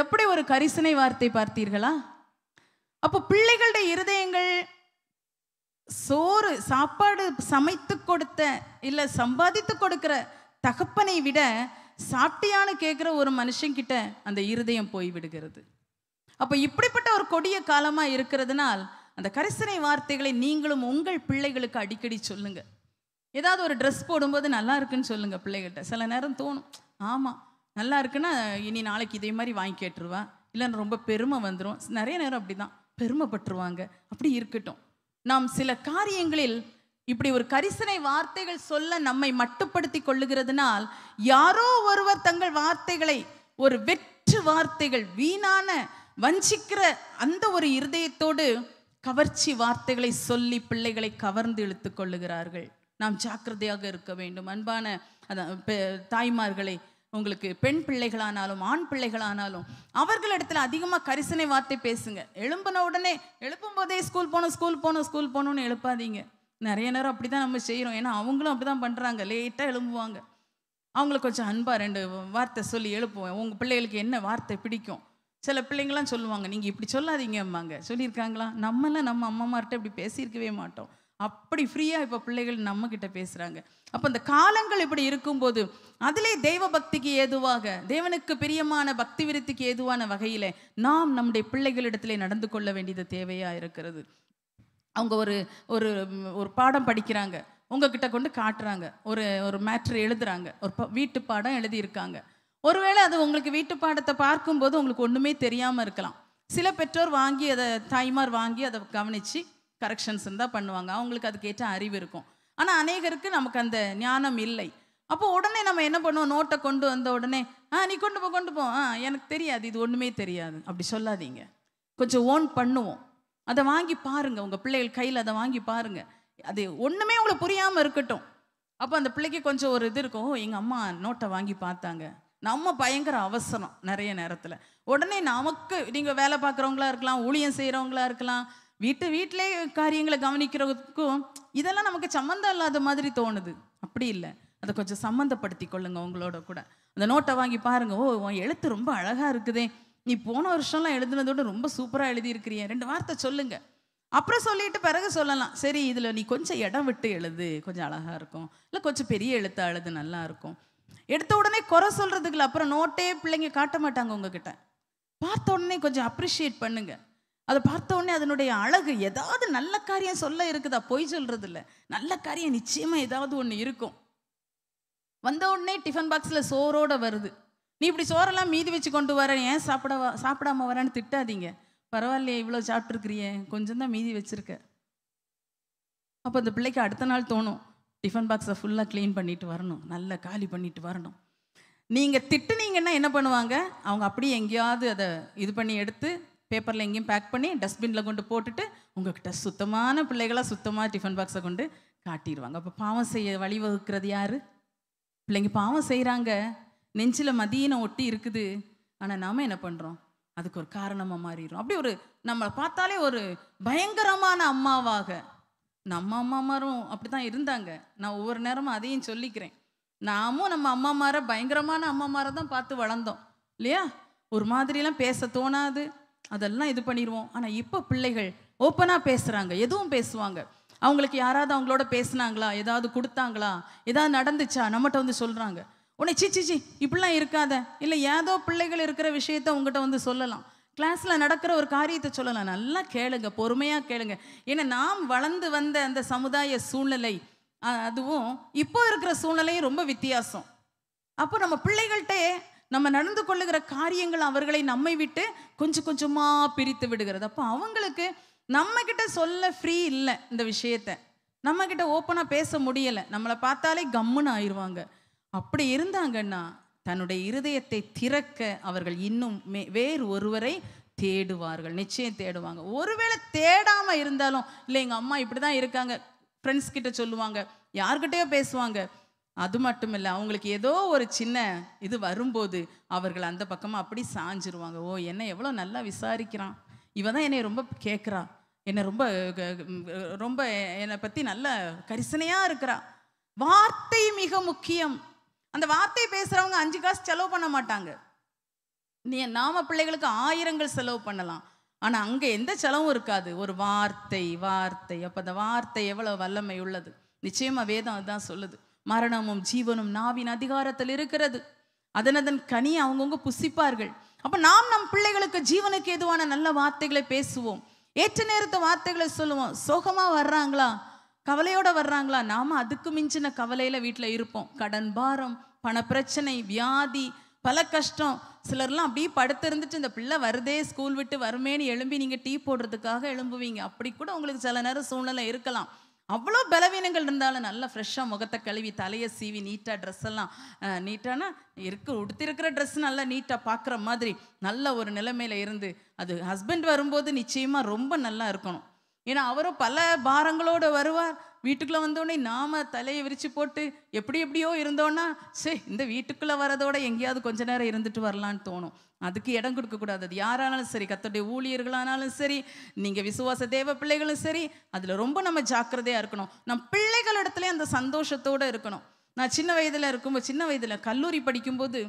எப்படி ஒரு கரிசனை வார்த்தை பார்த்தீர்களா அப்போ பிள்ளைகளுடைய இருதயங்கள் சோறு சாப்பாடு சமைத்து கொடுத்த இல்லை சம்பாதித்து கொடுக்கிற தகப்பனை விட சாப்பிட்டியான்னு கேட்குற ஒரு மனுஷங்கிட்ட அந்த இருதயம் போய் விடுகிறது அப்போ இப்படிப்பட்ட ஒரு கொடிய காலமாக இருக்கிறதுனால் அந்த கரிசனை வார்த்தைகளை நீங்களும் உங்கள் பிள்ளைகளுக்கு அடிக்கடி சொல்லுங்கள் ஏதாவது ஒரு ட்ரெஸ் போடும்போது நல்லா இருக்குன்னு சொல்லுங்கள் பிள்ளைகள்கிட்ட சில நேரம் தோணும் ஆமாம் நல்லா இருக்குன்னா இனி நாளைக்கு இதே மாதிரி வாங்கி கேட்டுருவா இல்லைன்னு ரொம்ப பெருமை வந்துடும் நிறைய நேரம் அப்படி தான் பெருமைப்பட்டுருவாங்க அப்படி இருக்கட்டும் நாம் சில காரியங்களில் இப்படி ஒரு கரிசனை வார்த்தைகள் சொல்ல நம்மை மட்டுப்படுத்தி கொள்ளுகிறதுனால் யாரோ ஒருவர் தங்கள் வார்த்தைகளை ஒரு வெற்று வார்த்தைகள் வீணான வஞ்சிக்கிற அந்த ஒரு இருதயத்தோடு கவர்ச்சி வார்த்தைகளை சொல்லி பிள்ளைகளை கவர்ந்து இழுத்து கொள்ளுகிறார்கள் நாம் ஜாக்கிரதையாக இருக்க வேண்டும் அன்பான தாய்மார்களை உங்களுக்கு பெண் பிள்ளைகளானாலும் ஆண் பிள்ளைகளானாலும் அவர்களிடத்துல அதிகமாக கரிசனை வார்த்தை பேசுங்க எழும்பின உடனே எழுப்பும் போதே ஸ்கூல் போகணும் ஸ்கூல் போகணும் ஸ்கூல் போகணும்னு எழுப்பாதீங்க நிறைய நேரம் அப்படி தான் நம்ம செய்கிறோம் ஏன்னா அவங்களும் அப்படி தான் பண்ணுறாங்க லேட்டாக எழும்புவாங்க அவங்களுக்கு கொஞ்சம் அன்பாக ரெண்டு வார்த்தை சொல்லி எழுப்புவேன் உங்கள் பிள்ளைகளுக்கு என்ன வார்த்தை பிடிக்கும் சில பிள்ளைங்களாம் சொல்லுவாங்க நீங்கள் இப்படி சொல்லாதீங்க அம்மாங்க சொல்லியிருக்காங்களா நம்மளாம் நம்ம அம்மாமார்கிட்ட இப்படி பேசியிருக்கவே மாட்டோம் அப்படி ஃப்ரீயாக இப்போ பிள்ளைகள் நம்ம கிட்ட பேசுகிறாங்க அப்போ இந்த காலங்கள் இப்படி இருக்கும்போது அதிலே தெய்வ பக்திக்கு ஏதுவாக தேவனுக்கு பிரியமான பக்தி விருத்திக்கு ஏதுவான வகையில் நாம் நம்முடைய பிள்ளைகளிடத்திலே நடந்து கொள்ள வேண்டியது தேவையாக இருக்கிறது அவங்க ஒரு ஒரு ஒரு பாடம் படிக்கிறாங்க உங்ககிட்ட கொண்டு காட்டுறாங்க ஒரு ஒரு மேட்ரு எழுதுறாங்க ஒரு வீட்டு பாடம் எழுதியிருக்காங்க ஒருவேளை அது உங்களுக்கு வீட்டு பாடத்தை பார்க்கும்போது உங்களுக்கு ஒன்றுமே தெரியாமல் இருக்கலாம் சில பெற்றோர் வாங்கி அதை தாய்மார் வாங்கி அதை கவனித்து கரெக்ஷன்ஸ் இருந்தால் பண்ணுவாங்க அவங்களுக்கு அதுக்கேற்ற அறிவு இருக்கும் ஆனால் அநேகருக்கு நமக்கு அந்த ஞானம் இல்லை அப்போ உடனே நம்ம என்ன பண்ணுவோம் நோட்டை கொண்டு வந்த உடனே ஆ நீ கொண்டு போ கொண்டு போ ஆ எனக்கு தெரியாது இது ஒன்றுமே தெரியாது அப்படி சொல்லாதீங்க கொஞ்சம் ஓன் பண்ணுவோம் அதை வாங்கி பாருங்கள் உங்கள் பிள்ளைகள் கையில் அதை வாங்கி பாருங்கள் அது ஒன்றுமே உங்களுக்கு புரியாமல் இருக்கட்டும் அப்போ அந்த பிள்ளைக்கு கொஞ்சம் ஒரு இது இருக்கும் எங்கள் அம்மா நோட்டை வாங்கி பார்த்தாங்க நம்ம பயங்கர அவசரம் நிறைய நேரத்தில் உடனே நமக்கு நீங்கள் வேலை பார்க்குறவங்களா இருக்கலாம் ஊழியம் செய்கிறவங்களா இருக்கலாம் வீட்டு வீட்டிலே காரியங்களை கவனிக்கிறதுக்கும் இதெல்லாம் நமக்கு சம்மந்தம் இல்லாத மாதிரி தோணுது அப்படி இல்லை அதை கொஞ்சம் சம்மந்தப்படுத்தி கொள்ளுங்க உங்களோட கூட அந்த நோட்டை வாங்கி பாருங்க ஓ உன் எழுத்து ரொம்ப அழகாக இருக்குதே நீ போன வருஷம்லாம் எழுதுனதோட ரொம்ப சூப்பராக எழுதியிருக்கிறிய ரெண்டு வார்த்தை சொல்லுங்க அப்புறம் சொல்லிட்டு பிறகு சொல்லலாம் சரி இதில் நீ கொஞ்சம் இடம் விட்டு எழுது கொஞ்சம் அழகாக இருக்கும் இல்லை கொஞ்சம் பெரிய எழுத்து எழுது நல்லா இருக்கும் எடுத்த உடனே குறை சொல்கிறதுக்குள்ள அப்புறம் நோட்டே பிள்ளைங்க காட்ட மாட்டாங்க உங்ககிட்ட பார்த்த உடனே கொஞ்சம் அப்ரிஷியேட் பண்ணுங்கள் அதை பார்த்த உடனே அதனுடைய அழகு ஏதாவது நல்ல காரியம் சொல்ல இருக்குதா பொய் சொல்றது இல்லை நல்ல காரியம் நிச்சயமா ஏதாவது ஒன்று இருக்கும் வந்த உடனே டிஃபன் பாக்ஸில் சோறோட வருது நீ இப்படி சோறெல்லாம் மீதி வச்சு கொண்டு வர ஏன் சாப்பிட சாப்பிடாம வரேன்னு திட்டாதீங்க பரவாயில்லையே இவ்வளோ சாப்பிட்ருக்குறியே கொஞ்சம் தான் மீதி வச்சுருக்க அப்போ அந்த பிள்ளைக்கு அடுத்த நாள் தோணும் டிஃபன் பாக்ஸை ஃபுல்லாக க்ளீன் பண்ணிட்டு வரணும் நல்லா காலி பண்ணிட்டு வரணும் நீங்கள் திட்டுனீங்கன்னா என்ன பண்ணுவாங்க அவங்க அப்படியே எங்கேயாவது அதை இது பண்ணி எடுத்து பேப்பரில் எங்கேயும் பேக் பண்ணி டஸ்ட்பினில் கொண்டு போட்டுட்டு உங்ககிட்ட சுத்தமான பிள்ளைகளாக சுத்தமாக டிஃபன் பாக்ஸை கொண்டு காட்டிடுவாங்க அப்போ பாவம் செய்ய வழிவகுக்கிறது யார் பிள்ளைங்க பாவம் செய்கிறாங்க நெஞ்சில் மதியினம் ஒட்டி இருக்குது ஆனால் நாம் என்ன பண்ணுறோம் அதுக்கு ஒரு காரணமாக மாறிடும் அப்படி ஒரு நம்மளை பார்த்தாலே ஒரு பயங்கரமான அம்மாவாக நம்ம அம்மா மாரும் அப்படி தான் இருந்தாங்க நான் ஒவ்வொரு நேரமும் அதையும் சொல்லிக்கிறேன் நாமும் நம்ம அம்மாமாரை பயங்கரமான அம்மாமாரை தான் பார்த்து வளர்ந்தோம் இல்லையா ஒரு மாதிரிலாம் பேச தோணாது அதெல்லாம் இது பண்ணிடுவோம் ஆனால் இப்போ பிள்ளைகள் ஓப்பனாக பேசுகிறாங்க எதுவும் பேசுவாங்க அவங்களுக்கு யாராவது அவங்களோட பேசுனாங்களா ஏதாவது கொடுத்தாங்களா ஏதாவது நடந்துச்சா நம்மகிட்ட வந்து சொல்கிறாங்க உன்னை சிச்சிச்சி இப்படிலாம் இருக்காத இல்லை ஏதோ பிள்ளைகள் இருக்கிற விஷயத்த உங்ககிட்ட வந்து சொல்லலாம் கிளாஸில் நடக்கிற ஒரு காரியத்தை சொல்லலாம் நல்லா கேளுங்க பொறுமையாக கேளுங்க ஏன்னா நாம் வளர்ந்து வந்த அந்த சமுதாய சூழ்நிலை அதுவும் இப்போ இருக்கிற சூழ்நிலையும் ரொம்ப வித்தியாசம் அப்போ நம்ம பிள்ளைகள்கிட்ட நம்ம நடந்து கொள்ளுகிற காரியங்கள் அவர்களை நம்மை விட்டு கொஞ்சம் கொஞ்சமாக பிரித்து விடுகிறது அப்போ அவங்களுக்கு நம்மக்கிட்ட சொல்ல ஃப்ரீ இல்லை இந்த விஷயத்த நம்மக்கிட்ட ஓப்பனாக பேச முடியலை நம்மளை பார்த்தாலே கம்முன்னு ஆயிடுவாங்க அப்படி இருந்தாங்கன்னா தன்னுடைய இருதயத்தை திறக்க அவர்கள் இன்னும் மே வேறு ஒருவரை தேடுவார்கள் நிச்சயம் தேடுவாங்க ஒருவேளை தேடாமல் இருந்தாலும் இல்லை எங்கள் அம்மா இப்படி தான் இருக்காங்க ஃப்ரெண்ட்ஸ் கிட்ட சொல்லுவாங்க யார்கிட்டயோ பேசுவாங்க அது மட்டும் இல்லை அவங்களுக்கு ஏதோ ஒரு சின்ன இது வரும்போது அவர்கள் அந்த பக்கமாக அப்படி சாஞ்சிருவாங்க ஓ என்னை எவ்வளோ நல்லா விசாரிக்கிறான் இவ தான் என்னை ரொம்ப கேட்குறா என்னை ரொம்ப ரொம்ப என்னை பற்றி நல்ல கரிசனையாக இருக்கிறா வார்த்தை மிக முக்கியம் அந்த வார்த்தை பேசுகிறவங்க அஞ்சு காசு செலவு பண்ண மாட்டாங்க நீ நாம பிள்ளைகளுக்கு ஆயிரங்கள் செலவு பண்ணலாம் ஆனால் அங்கே எந்த செலவும் இருக்காது ஒரு வார்த்தை வார்த்தை அப்போ அந்த வார்த்தை எவ்வளோ வல்லமை உள்ளது நிச்சயமாக வேதம் அதுதான் சொல்லுது மரணமும் ஜீவனும் நாவின் அதிகாரத்தில் இருக்கிறது அதனதன் கனி அவங்கவுங்க புசிப்பார்கள் அப்போ நாம் நம் பிள்ளைகளுக்கு ஜீவனுக்கு எதுவான நல்ல வார்த்தைகளை பேசுவோம் ஏற்ற நேரத்தை வார்த்தைகளை சொல்லுவோம் சோகமாக வர்றாங்களா கவலையோட வர்றாங்களா நாம் அதுக்கு மிஞ்சின கவலையில் வீட்டில் இருப்போம் கடன் பாரம் பண பிரச்சனை வியாதி பல கஷ்டம் சிலர்லாம் அப்படியே படுத்திருந்துட்டு இந்த பிள்ளை வருதே ஸ்கூல் விட்டு வருமேன்னு எழும்பி நீங்கள் டீ போடுறதுக்காக எழும்புவீங்க அப்படி கூட உங்களுக்கு சில நேரம் சூழ்நிலை இருக்கலாம் அவ்வளோ பலவீனங்கள் இருந்தாலும் நல்லா ஃப்ரெஷ்ஷாக முகத்தை கழுவி தலையை சீவி நீட்டாக ட்ரெஸ் எல்லாம் நீட்டானா இருக்கு உடுத்திருக்கிற ட்ரெஸ் நல்லா நீட்டாக பார்க்குற மாதிரி நல்ல ஒரு நிலைமையில் இருந்து அது ஹஸ்பண்ட் வரும்போது நிச்சயமாக ரொம்ப நல்லா இருக்கணும் ஏன்னா அவரும் பல பாரங்களோடு வருவார் வீட்டுக்குள்ளே வந்தோடனே நாம் தலையை விரித்து போட்டு எப்படி எப்படியோ இருந்தோன்னா சரி இந்த வீட்டுக்குள்ளே வரதோட எங்கேயாவது கொஞ்ச நேரம் இருந்துட்டு வரலான்னு தோணும் அதுக்கு இடம் கொடுக்கக்கூடாது அது யாரானாலும் சரி கத்தோடைய ஊழியர்களானாலும் சரி நீங்கள் விசுவாச தேவ பிள்ளைகளும் சரி அதில் ரொம்ப நம்ம ஜாக்கிரதையாக இருக்கணும் நம் பிள்ளைகளிடத்துல அந்த சந்தோஷத்தோடு இருக்கணும் நான் சின்ன வயதில் இருக்கும்போது சின்ன வயதில் கல்லூரி படிக்கும்போது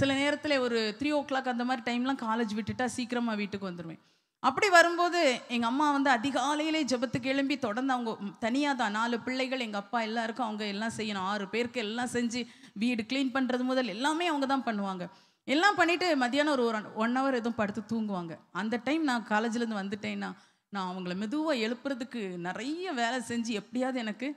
சில நேரத்தில் ஒரு த்ரீ ஓ கிளாக் அந்த மாதிரி டைம்லாம் காலேஜ் விட்டுட்டா சீக்கிரமாக வீட்டுக்கு வந்துடுவேன் அப்படி வரும்போது எங்கள் அம்மா வந்து அதிகாலையிலே ஜபத்துக்கு எழும்பி தொடர்ந்து அவங்க தனியாக தான் நாலு பிள்ளைகள் எங்கள் அப்பா எல்லாருக்கும் அவங்க எல்லாம் செய்யணும் ஆறு பேருக்கு எல்லாம் செஞ்சு வீடு க்ளீன் பண்ணுறது முதல் எல்லாமே அவங்க தான் பண்ணுவாங்க எல்லாம் பண்ணிவிட்டு மதியானம் ஒரு ஒன் ஹவர் எதுவும் படுத்து தூங்குவாங்க அந்த டைம் நான் காலேஜ்லேருந்து வந்துட்டேன்னா நான் அவங்கள மெதுவாக எழுப்புறதுக்கு நிறைய வேலை செஞ்சு எப்படியாவது எனக்கு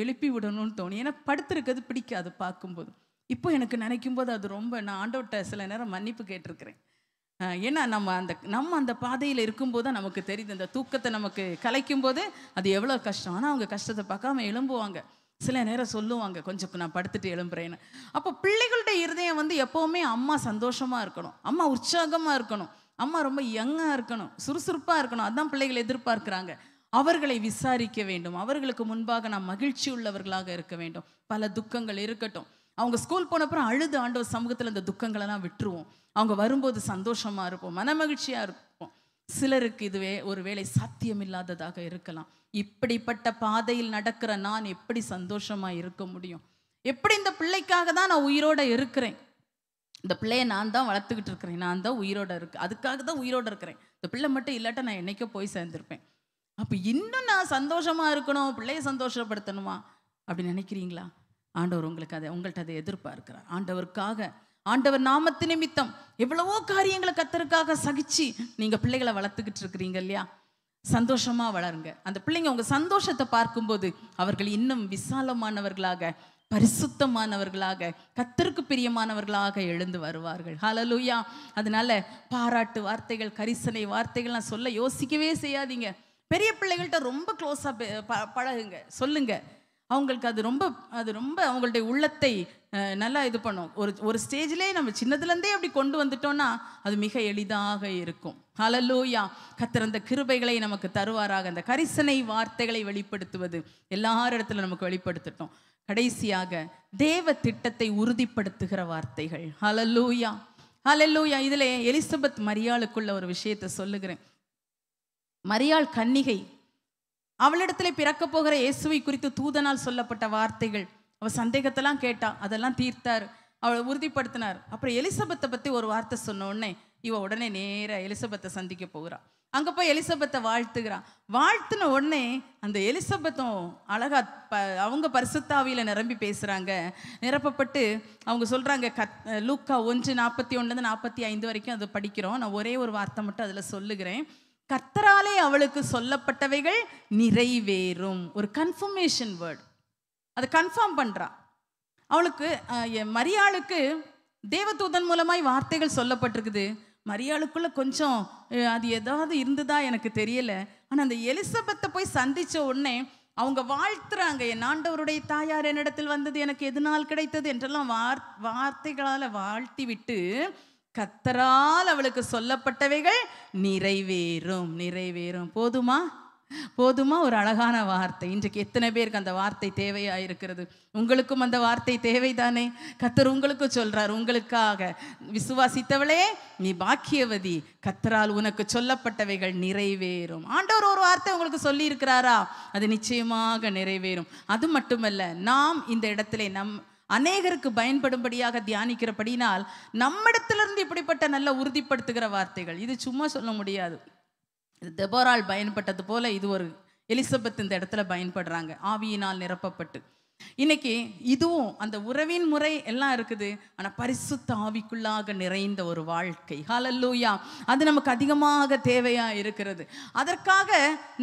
எழுப்பி விடணும்னு தோணும் ஏன்னா படுத்துருக்கிறது பிடிக்காது பார்க்கும்போது இப்போ எனக்கு நினைக்கும் போது அது ரொம்ப நான் ஆண்டோட்ட சில நேரம் மன்னிப்பு கேட்டிருக்கிறேன் ஏன்னா நம்ம அந்த நம்ம அந்த பாதையில் இருக்கும்போது தான் நமக்கு தெரியுது அந்த தூக்கத்தை நமக்கு கலைக்கும் போது அது எவ்வளோ கஷ்டம் ஆனால் அவங்க கஷ்டத்தை பார்க்காம எழும்புவாங்க சில நேரம் சொல்லுவாங்க கொஞ்சம் நான் படுத்துட்டு எழும்புறேன்னு அப்போ பிள்ளைகளுடைய இருதயம் வந்து எப்போவுமே அம்மா சந்தோஷமாக இருக்கணும் அம்மா உற்சாகமாக இருக்கணும் அம்மா ரொம்ப யங்காக இருக்கணும் சுறுசுறுப்பாக இருக்கணும் அதான் பிள்ளைகள் எதிர்பார்க்குறாங்க அவர்களை விசாரிக்க வேண்டும் அவர்களுக்கு முன்பாக நாம் மகிழ்ச்சி உள்ளவர்களாக இருக்க வேண்டும் பல துக்கங்கள் இருக்கட்டும் அவங்க ஸ்கூல் போனப்புறம் அழுது ஆண்டவர் சமூகத்தில் அந்த துக்கங்களெல்லாம் விட்டுருவோம் அவங்க வரும்போது சந்தோஷமாக இருப்போம் மனமகிழ்ச்சியாக இருப்போம் சிலருக்கு இதுவே ஒரு வேலை சாத்தியமில்லாததாக இருக்கலாம் இப்படிப்பட்ட பாதையில் நடக்கிற நான் எப்படி சந்தோஷமாக இருக்க முடியும் எப்படி இந்த பிள்ளைக்காக தான் நான் உயிரோட இருக்கிறேன் இந்த பிள்ளையை நான் தான் வளர்த்துக்கிட்டு இருக்கிறேன் நான் தான் உயிரோட இருக்கு அதுக்காக தான் உயிரோட இருக்கிறேன் இந்த பிள்ளை மட்டும் இல்லாட்ட நான் என்னைக்கோ போய் சேர்ந்திருப்பேன் அப்போ இன்னும் நான் சந்தோஷமாக இருக்கணும் பிள்ளைய சந்தோஷப்படுத்தணுமா அப்படி நினைக்கிறீங்களா ஆண்டவர் உங்களுக்கு அதை உங்கள்கிட்ட அதை எதிர்பார்க்கிறார் ஆண்டவருக்காக ஆண்டவர் நாமத்து நிமித்தம் எவ்வளவோ காரியங்களை கத்தருக்காக சகிச்சு நீங்கள் பிள்ளைகளை வளர்த்துக்கிட்டு இருக்கிறீங்க இல்லையா சந்தோஷமாக வளருங்க அந்த பிள்ளைங்க உங்கள் சந்தோஷத்தை பார்க்கும்போது அவர்கள் இன்னும் விசாலமானவர்களாக பரிசுத்தமானவர்களாக கத்தருக்கு பிரியமானவர்களாக எழுந்து வருவார்கள் ஹலலூயா அதனால பாராட்டு வார்த்தைகள் கரிசனை வார்த்தைகள்லாம் சொல்ல யோசிக்கவே செய்யாதீங்க பெரிய பிள்ளைகள்கிட்ட ரொம்ப க்ளோஸாக பழகுங்க சொல்லுங்கள் அவங்களுக்கு அது ரொம்ப அது ரொம்ப அவங்களுடைய உள்ளத்தை நல்லா இது பண்ணும் ஒரு ஒரு ஸ்டேஜ்லேயே நம்ம சின்னதுலேருந்தே அப்படி கொண்டு வந்துட்டோம்னா அது மிக எளிதாக இருக்கும் ஹலலூயா கத்திர அந்த கிருபைகளை நமக்கு தருவாராக அந்த கரிசனை வார்த்தைகளை வெளிப்படுத்துவது எல்லார் இடத்துல நமக்கு வெளிப்படுத்தட்டும் கடைசியாக தேவ திட்டத்தை உறுதிப்படுத்துகிற வார்த்தைகள் ஹலலூயா ஹலலூயா இதில் எலிசபெத் மரியாளுக்குள்ள ஒரு விஷயத்தை சொல்லுகிறேன் மரியாள் கன்னிகை அவளிடத்துல பிறக்க போகிற இயேசுவை குறித்து தூதனால் சொல்லப்பட்ட வார்த்தைகள் அவள் சந்தேகத்தெல்லாம் கேட்டா அதெல்லாம் தீர்த்தார் அவளை உறுதிப்படுத்தினார் அப்புறம் எலிசபெத்தை பற்றி ஒரு வார்த்தை சொன்ன உடனே இவ உடனே நேராக எலிசபெத்தை சந்திக்க போகிறா அங்கே போய் எலிசபெத்தை வாழ்த்துகிறான் வாழ்த்துன உடனே அந்த எலிசபெத்தும் அழகா ப அவங்க பரிசுத்தாவியில் நிரம்பி பேசுகிறாங்க நிரப்பப்பட்டு அவங்க சொல்கிறாங்க கத் லூக்கா ஒன்று நாற்பத்தி ஒன்றுலேருந்து நாற்பத்தி ஐந்து வரைக்கும் அது படிக்கிறோம் நான் ஒரே ஒரு வார்த்தை மட்டும் அதில் சொல்லுகிறேன் கர்த்தராலே அவளுக்கு சொல்லப்பட்டவைகள் நிறைவேறும் ஒரு கன்ஃபர்மேஷன் வேர்ட் அதை கன்ஃபார்ம் பண்ணுறா அவளுக்கு மரியாளுக்கு தேவதூதன் மூலமாய் வார்த்தைகள் சொல்லப்பட்டிருக்குது மரியாளுக்குள்ளே கொஞ்சம் அது ஏதாவது இருந்ததா எனக்கு தெரியல ஆனால் அந்த எலிசபெத்தை போய் சந்தித்த உடனே அவங்க வாழ்த்துறாங்க என் ஆண்டவருடைய தாயார் என்னிடத்தில் வந்தது எனக்கு எதனால் கிடைத்தது என்றெல்லாம் வார் வார்த்தைகளால் வாழ்த்தி விட்டு கத்தரால் அவளுக்கு சொல்லப்பட்டவைகள் நிறைவேறும் நிறைவேறும் போதுமா போதுமா ஒரு அழகான வார்த்தை இன்றைக்கு எத்தனை பேருக்கு அந்த வார்த்தை தேவையா இருக்கிறது உங்களுக்கும் அந்த வார்த்தை தேவைதானே கத்தர் உங்களுக்கும் சொல்றார் உங்களுக்காக விசுவாசித்தவளே நீ பாக்கியவதி கத்தரால் உனக்கு சொல்லப்பட்டவைகள் நிறைவேறும் ஆண்டவர் ஒரு வார்த்தை உங்களுக்கு சொல்லி இருக்கிறாரா அது நிச்சயமாக நிறைவேறும் அது மட்டுமல்ல நாம் இந்த இடத்துல நம் அநேகருக்கு பயன்படும்படியாக தியானிக்கிறபடினால் நம்மிடத்திலிருந்து இப்படிப்பட்ட நல்ல உறுதிப்படுத்துகிற வார்த்தைகள் இது சும்மா சொல்ல முடியாது இது தெபோரால் பயன்பட்டது போல இது ஒரு எலிசபெத் இந்த இடத்துல பயன்படுறாங்க ஆவியினால் நிரப்பப்பட்டு இன்னைக்கு இதுவும் அந்த உறவின் முறை எல்லாம் இருக்குது ஆனால் பரிசுத்த ஆவிக்குள்ளாக நிறைந்த ஒரு வாழ்க்கை ஹாலல்லூயா அது நமக்கு அதிகமாக தேவையாக இருக்கிறது அதற்காக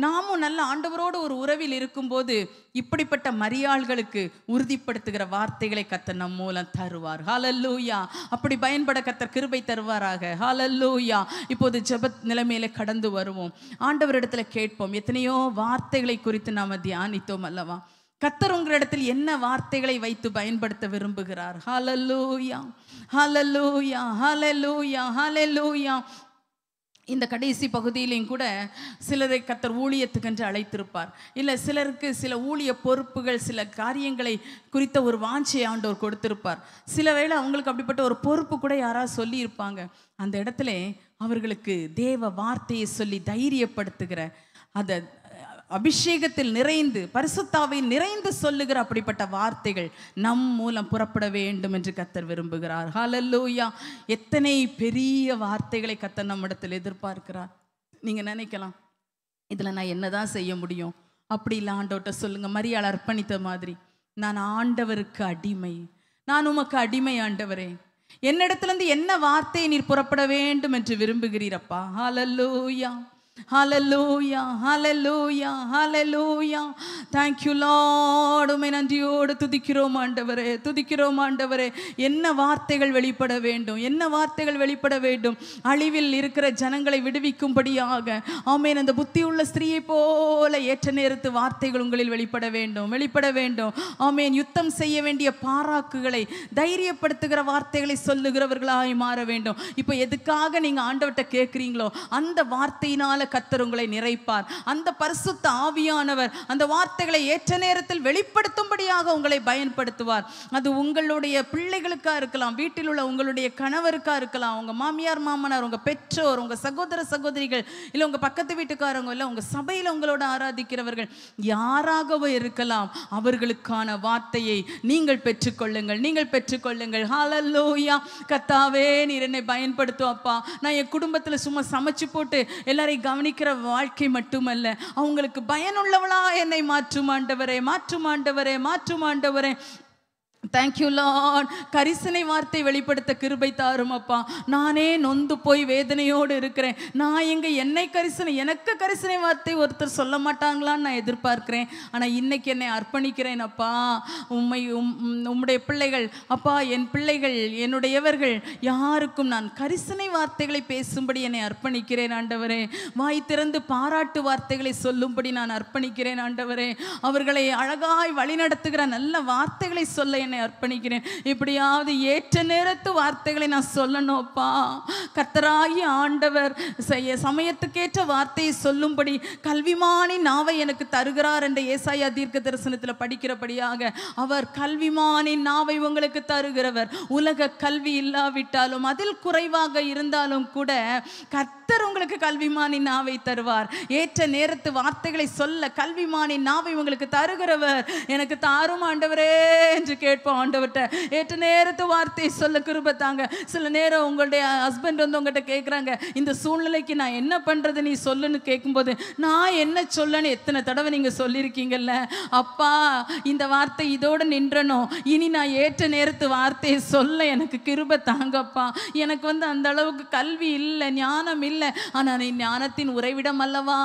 நாமும் நல்ல ஆண்டவரோடு ஒரு உறவில் இருக்கும்போது இப்படிப்பட்ட மரியாள்களுக்கு உறுதிப்படுத்துகிற வார்த்தைகளை கத்த நம் மூலம் தருவார் ஹாலல்லூயா அப்படி பயன்பட கத்த கிருபை தருவாராக ஹாலல்லூயா இப்போது ஜபத் நிலைமையில கடந்து வருவோம் ஆண்டவரிடத்துல கேட்போம் எத்தனையோ வார்த்தைகளை குறித்து நாம் தியானித்தோம் அல்லவா கத்தர் உங்களிடத்தில் என்ன வார்த்தைகளை வைத்து பயன்படுத்த விரும்புகிறார் ஹலலூயா ஹலலூயா ஹலலூயா ஹலலூயா இந்த கடைசி பகுதியிலையும் கூட சிலரை கத்தர் ஊழியத்துக்கென்று அழைத்திருப்பார் இல்லை சிலருக்கு சில ஊழிய பொறுப்புகள் சில காரியங்களை குறித்த ஒரு வாஞ்சை ஆண்டவர் கொடுத்திருப்பார் சில வேளை அவங்களுக்கு அப்படிப்பட்ட ஒரு பொறுப்பு கூட யாராவது சொல்லியிருப்பாங்க அந்த இடத்துல அவர்களுக்கு தேவ வார்த்தையை சொல்லி தைரியப்படுத்துகிற அதை அபிஷேகத்தில் நிறைந்து பரிசுத்தாவை நிறைந்து சொல்லுகிற அப்படிப்பட்ட வார்த்தைகள் நம் மூலம் புறப்பட வேண்டும் என்று கத்தர் விரும்புகிறார் ஹாலல்லூயா எத்தனை பெரிய வார்த்தைகளை கத்தர் நம்மிடத்தில் எதிர்பார்க்கிறார் நீங்கள் நினைக்கலாம் இதில் நான் என்னதான் செய்ய முடியும் அப்படி இல்லை ஆண்டோட்ட சொல்லுங்கள் மரியாதை அர்ப்பணித்த மாதிரி நான் ஆண்டவருக்கு அடிமை நான் உமக்கு அடிமை ஆண்டவரே என்னிடத்துலேருந்து என்ன வார்த்தையை நீர் புறப்பட வேண்டும் என்று விரும்புகிறீரப்பா ஹாலல்லூயா ஹலலூயா ஹலலூயா ஹலலூயா தேங்க்யூ லார்ட் உமை நன்றியோடு துதிக்கிறோம் ஆண்டவரே துதிக்கிறோம் ஆண்டவரே என்ன வார்த்தைகள் வெளிப்பட வேண்டும் என்ன வார்த்தைகள் வெளிப்பட வேண்டும் அழிவில் இருக்கிற ஜனங்களை விடுவிக்கும்படியாக ஆமேன் அந்த புத்தி உள்ள ஸ்திரீயை போல ஏற்ற நேரத்து வார்த்தைகள் உங்களில் வெளிப்பட வேண்டும் வெளிப்பட வேண்டும் ஆமேன் யுத்தம் செய்ய வேண்டிய பாராக்குகளை தைரியப்படுத்துகிற வார்த்தைகளை சொல்லுகிறவர்களாய் மாற வேண்டும் இப்போ எதுக்காக நீங்கள் ஆண்டவட்ட கேட்குறீங்களோ அந்த வார்த்தையினால் கத்தர் உங்களை நிறைப்பார் அந்த பரிசுத்த ஆவியானவர் அந்த வார்த்தைகளை ஏற்ற நேரத்தில் வெளிப்படுத்தும்படியாக உங்களை பயன்படுத்துவார் அது உங்களுடைய பிள்ளைகளுக்காக இருக்கலாம் வீட்டில் உள்ள உங்களுடைய கணவருக்காக இருக்கலாம் உங்கள் மாமியார் மாமனார் உங்கள் பெற்றோர் உங்கள் சகோதர சகோதரிகள் இல்லை உங்கள் பக்கத்து வீட்டுக்காரவங்க இல்லை உங்கள் சபையில் உங்களோட ஆராதிக்கிறவர்கள் யாராகவோ இருக்கலாம் அவர்களுக்கான வார்த்தையை நீங்கள் பெற்றுக்கொள்ளுங்கள் நீங்கள் பெற்றுக்கொள்ளுங்கள் ஹாலல்லோயா கத்தாவே நீர் என்னை பயன்படுத்தும் அப்பா நான் என் குடும்பத்தில் சும்மா சமைச்சு போட்டு எல்லாரையும் கவனிக்கிற வாழ்க்கை மட்டுமல்ல அவங்களுக்கு பயனுள்ளவளா என்னை மாற்றுமாண்டவரே மாற்றுமாண்டவரே மாற்றுமாண்டவரே மாற்றும் ஆண்டவரே தேங்க்யூ லார்ட் கரிசனை வார்த்தை வெளிப்படுத்த கிருபை தாரும் அப்பா நானே நொந்து போய் வேதனையோடு இருக்கிறேன் நான் எங்கே என்னை கரிசனை எனக்கு கரிசனை வார்த்தை ஒருத்தர் சொல்ல மாட்டாங்களான்னு நான் எதிர்பார்க்கிறேன் ஆனால் இன்னைக்கு என்னை அர்ப்பணிக்கிறேன் அப்பா உண்மை உம் உம்முடைய பிள்ளைகள் அப்பா என் பிள்ளைகள் என்னுடையவர்கள் யாருக்கும் நான் கரிசனை வார்த்தைகளை பேசும்படி என்னை அர்ப்பணிக்கிறேன் ஆண்டவரே வாய் திறந்து பாராட்டு வார்த்தைகளை சொல்லும்படி நான் அர்ப்பணிக்கிறேன் ஆண்டவரே அவர்களை அழகாய் வழிநடத்துகிற நல்ல வார்த்தைகளை சொல்ல என்னை என்னை அர்ப்பணிக்கிறேன் இப்படியாவது ஏற்ற நேரத்து வார்த்தைகளை நான் சொல்லணும்ப்பா கத்தராகி ஆண்டவர் செய்ய சமயத்துக்கேற்ற வார்த்தையை சொல்லும்படி கல்விமானி நாவை எனக்கு தருகிறார் என்ற ஏசாயா தீர்க்க தரிசனத்தில் படிக்கிறபடியாக அவர் கல்விமானி நாவை உங்களுக்கு தருகிறவர் உலக கல்வி இல்லாவிட்டாலும் அதில் குறைவாக இருந்தாலும் கூட கத்தர் உங்களுக்கு கல்விமானி நாவை தருவார் ஏற்ற நேரத்து வார்த்தைகளை சொல்ல கல்விமானி நாவை உங்களுக்கு தருகிறவர் எனக்கு தாரும் ஆண்டவரே என்று கேட்டு கேட்போம் ஆண்டவர்கிட்ட ஏற்ற நேரத்து வார்த்தை சொல்ல கிருப தாங்க சில நேரம் உங்களுடைய ஹஸ்பண்ட் வந்து உங்கள்கிட்ட கேட்குறாங்க இந்த சூழ்நிலைக்கு நான் என்ன பண்ணுறது நீ சொல்லுன்னு கேட்கும்போது நான் என்ன சொல்லணும் எத்தனை தடவை நீங்கள் சொல்லியிருக்கீங்கல்ல அப்பா இந்த வார்த்தை இதோடு நின்றனும் இனி நான் ஏற்ற நேரத்து வார்த்தையை சொல்ல எனக்கு கிருப தாங்கப்பா எனக்கு வந்து அந்த அளவுக்கு கல்வி இல்லை ஞானம் இல்லை ஆனால் நீ ஞானத்தின் உறைவிடம் அல்லவா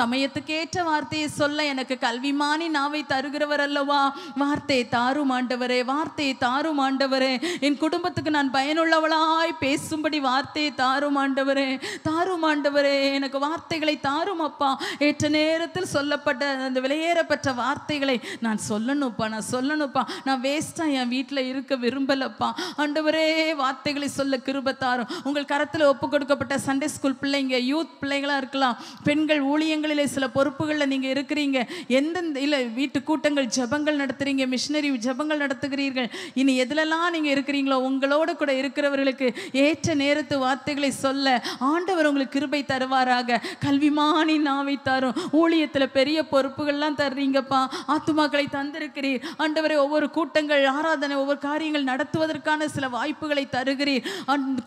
சமயத்துக்கேற்ற வார்த்தையை சொல்ல எனக்கு கல்விமானி நாவை தருகிறவர் அல்லவா வார்த்தையை தாரும் ஆண்டவர் ஆண்டவரே வார்த்தையை தாரும் ஆண்டவரே என் குடும்பத்துக்கு நான் பயனுள்ளவளாய் பேசும்படி வார்த்தையை தாரும் ஆண்டவரே தாரும் ஆண்டவரே எனக்கு வார்த்தைகளை தாரும் அப்பா ஏற்ற நேரத்தில் சொல்லப்பட்ட அந்த விலையேறப்பட்ட வார்த்தைகளை நான் சொல்லணும்ப்பா நான் சொல்லணும்ப்பா நான் வேஸ்ட்டாக என் வீட்டில் இருக்க விரும்பலப்பா ஆண்டவரே வார்த்தைகளை சொல்ல கிருப தாரும் உங்கள் கரத்தில் ஒப்பு கொடுக்கப்பட்ட சண்டே ஸ்கூல் பிள்ளைங்க யூத் பிள்ளைகளாக இருக்கலாம் பெண்கள் ஊழியங்களில் சில பொறுப்புகளில் நீங்கள் இருக்கிறீங்க எந்தெந்த இல்லை வீட்டு கூட்டங்கள் ஜபங்கள் நடத்துகிறீங்க மிஷினரி ஜபங்கள் நடத்து நடத்துகிறீர்கள் இனி எதிலெல்லாம் நீங்கள் இருக்கிறீங்களோ உங்களோட கூட இருக்கிறவர்களுக்கு ஏற்ற நேரத்து வார்த்தைகளை சொல்ல ஆண்டவர் உங்களுக்கு கிருபை தருவாராக கல்விமானி நாவை தரும் ஊழியத்தில் பெரிய பொறுப்புகள்லாம் தர்றீங்கப்பா ஆத்துமாக்களை தந்திருக்கிறீர் ஆண்டவரை ஒவ்வொரு கூட்டங்கள் ஆராதனை ஒவ்வொரு காரியங்கள் நடத்துவதற்கான சில வாய்ப்புகளை தருகிறீர்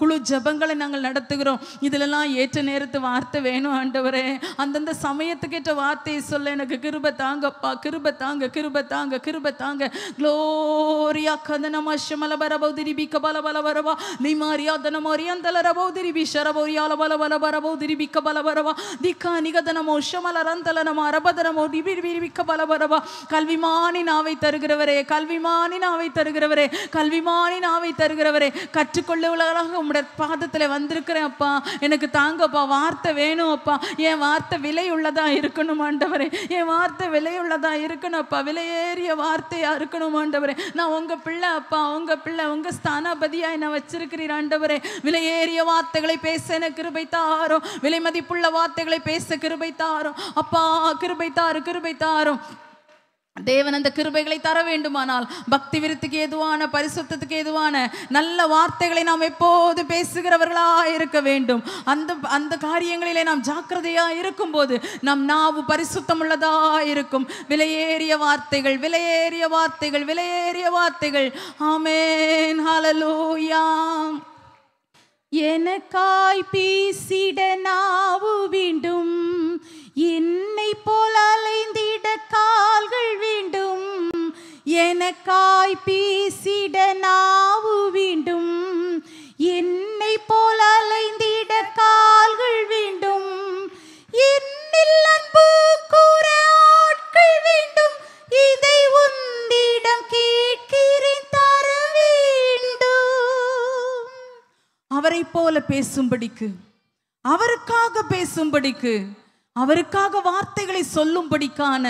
குழு ஜபங்களை நாங்கள் நடத்துகிறோம் இதிலெல்லாம் ஏற்ற நேரத்து வார்த்தை வேணும் ஆண்டவரே அந்தந்த சமயத்துக்கேற்ற வார்த்தையை சொல்ல எனக்கு கிருப தாங்கப்பா கிருப தாங்க கிருப தாங்க கிருப தாங்க க்ளோ Gloria kadanama şamala barabodiri bi kabala bala baraba. Nimari adana mori andala rabodiri bi şarabori ala bala bala barabodiri bi kabala baraba. Dikani kadanamo şamala randala nama arabadanamo dibir bir bi kabala baraba. கல்விமானின் ஆவை தருகிறவரே கல்விமானின் ஆவை தருகிறவரே கல்விமானின் ஆவை தருகிறவரே கற்றுக்கொள்ள உலகளாக உம்முடைய பாதத்தில் வந்திருக்கிறேன் அப்பா எனக்கு தாங்கப்பா வார்த்தை வேணும் அப்பா என் வார்த்தை விலை உள்ளதா இருக்கணும் ஆண்டவரே என் வார்த்தை விலை உள்ளதா இருக்கணும் அப்பா விலையேறிய வார்த்தையா இருக்கணும் ஆண்டவரே நான் உங்க பிள்ளை அப்பா உங்க பிள்ளை உங்க ஸ்தானாபதியாக நான் வச்சிருக்கிறீர் ஆண்டவரே விலையேறிய வார்த்தைகளை பேச எனக்கு கிருபை தாரோ விலை மதிப்புள்ள வார்த்தைகளை பேச கிருபை தாரோ அப்பா கிருபை தாரு கிருபை தாரும் தேவன் அந்த கிருபைகளை தர வேண்டுமானால் பக்தி விருத்துக்கு எதுவான பரிசுத்தத்துக்கு எதுவான நல்ல வார்த்தைகளை நாம் எப்போது பேசுகிறவர்களாக இருக்க வேண்டும் அந்த அந்த காரியங்களிலே நாம் ஜாக்கிரதையாக இருக்கும்போது நம் நாவு பரிசுத்தமுள்ளதாக இருக்கும் விலையேறிய வார்த்தைகள் விலையேறிய வார்த்தைகள் விலையேறிய வார்த்தைகள் ஆமேன் ஹலலூயாம் எனக்காய் பீசிட நாவு வேண்டும் என்னை போல் அலைந்திட கால்கள் வேண்டும் எனக்காய் பேசிட நாவு வேண்டும் என்னை போல் அலைந்திட கால்கள் வேண்டும் என்னில் அன்பு கூற ஆட்கள் வேண்டும் இதை உந்திடம் கேட்கிறேன் தர வேண்டும் அவரை போல பேசும்படிக்கு அவருக்காக பேசும்படிக்கு அவருக்காக வார்த்தைகளை சொல்லும்படிக்கான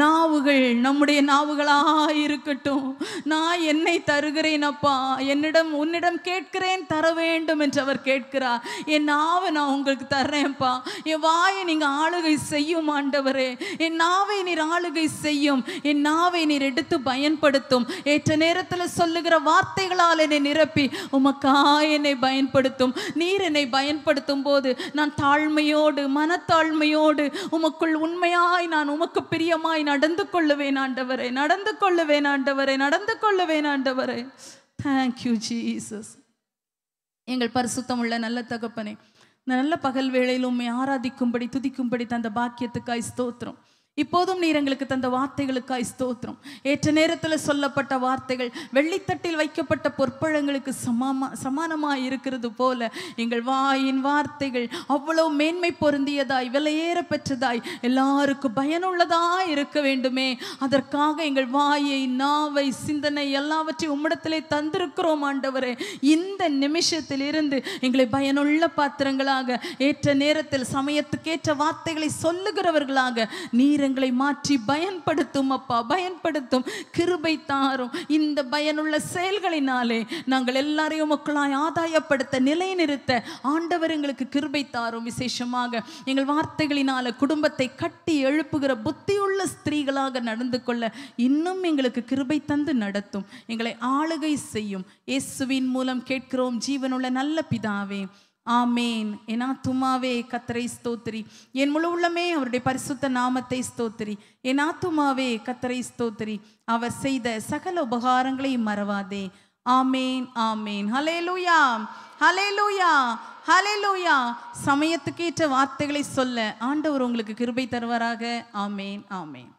நாவுகள் நம்முடைய நாவுகளா இருக்கட்டும் நான் என்னை தருகிறேன் அப்பா என்னிடம் உன்னிடம் கேட்கிறேன் தர வேண்டும் என்று அவர் கேட்கிறார் என் நாவை நான் உங்களுக்கு தர்றேன்ப்பா என் வாயை நீங்க ஆளுகை செய்யும் ஆண்டவரே என் நாவை நீர் ஆளுகை செய்யும் என் நாவை நீர் எடுத்து பயன்படுத்தும் ஏற்ற நேரத்தில் சொல்லுகிற வார்த்தைகளால் என்னை நிரப்பி உமக்கா என்னை பயன்படுத்தும் நீர் என்னை பயன்படுத்தும் போது நான் தாழ்மையோடு மனத்தாழ்மையோடு உண்மையோடு உமக்குள் உண்மையாய் நான் உமக்கு பிரியமாய் நடந்து கொள்ளுவேன் ஆண்டவரே நடந்து கொள்ளுவேன் ஆண்டவரே நடந்து கொள்ளுவேன் ஆண்டவரே தேங்க்யூ ஜீசஸ் எங்கள் பரிசுத்தம் உள்ள நல்ல தகப்பனே நல்ல பகல் வேளையில் உண்மை ஆராதிக்கும்படி துதிக்கும்படி தந்த பாக்கியத்துக்காய் ஸ்தோத்திரம் இப்போதும் நீர் எங்களுக்கு தந்த வார்த்தைகளுக்காய் ஸ்தோத்திரம் ஏற்ற நேரத்தில் சொல்லப்பட்ட வார்த்தைகள் வெள்ளித்தட்டில் வைக்கப்பட்ட பொற்பழங்களுக்கு சமமா சமானமாக இருக்கிறது போல எங்கள் வாயின் வார்த்தைகள் அவ்வளோ மேன்மை பொருந்தியதாய் விலையேற பெற்றதாய் எல்லாருக்கும் பயனுள்ளதாக இருக்க வேண்டுமே அதற்காக எங்கள் வாயை நாவை சிந்தனை எல்லாவற்றையும் உம்மிடத்திலே தந்திருக்கிறோம் ஆண்டவரே இந்த நிமிஷத்தில் இருந்து எங்களை பயனுள்ள பாத்திரங்களாக ஏற்ற நேரத்தில் சமயத்துக்கேற்ற வார்த்தைகளை சொல்லுகிறவர்களாக நீர் நேரங்களை மாற்றி பயன்படுத்தும் அப்பா பயன்படுத்தும் கிருபை தாரும் இந்த பயனுள்ள செயல்களினாலே நாங்கள் எல்லாரையும் மக்களாய் ஆதாயப்படுத்த நிலை நிறுத்த ஆண்டவர் எங்களுக்கு கிருபை தாரும் விசேஷமாக எங்கள் வார்த்தைகளினால குடும்பத்தை கட்டி எழுப்புகிற புத்தியுள்ள ஸ்திரீகளாக நடந்து கொள்ள இன்னும் எங்களுக்கு கிருபை தந்து நடத்தும் எங்களை ஆளுகை செய்யும் இயேசுவின் மூலம் கேட்கிறோம் ஜீவனுள்ள நல்ல பிதாவே ஆமேன் ஏன்னா துமாவே கத்தரை ஸ்தோத்திரி என் முழு உள்ளமே அவருடைய பரிசுத்த நாமத்தை ஸ்தோத்திரி என் ஆத்துமாவே கத்தரை ஸ்தோத்திரி அவர் செய்த சகல உபகாரங்களை மறவாதே ஆமேன் ஆமேன் ஹலே லூயா ஹலே லூயா ஹலே லூயா சமயத்துக்கேற்ற வார்த்தைகளை சொல்ல ஆண்டவர் உங்களுக்கு கிருபை தருவாராக ஆமேன் ஆமேன்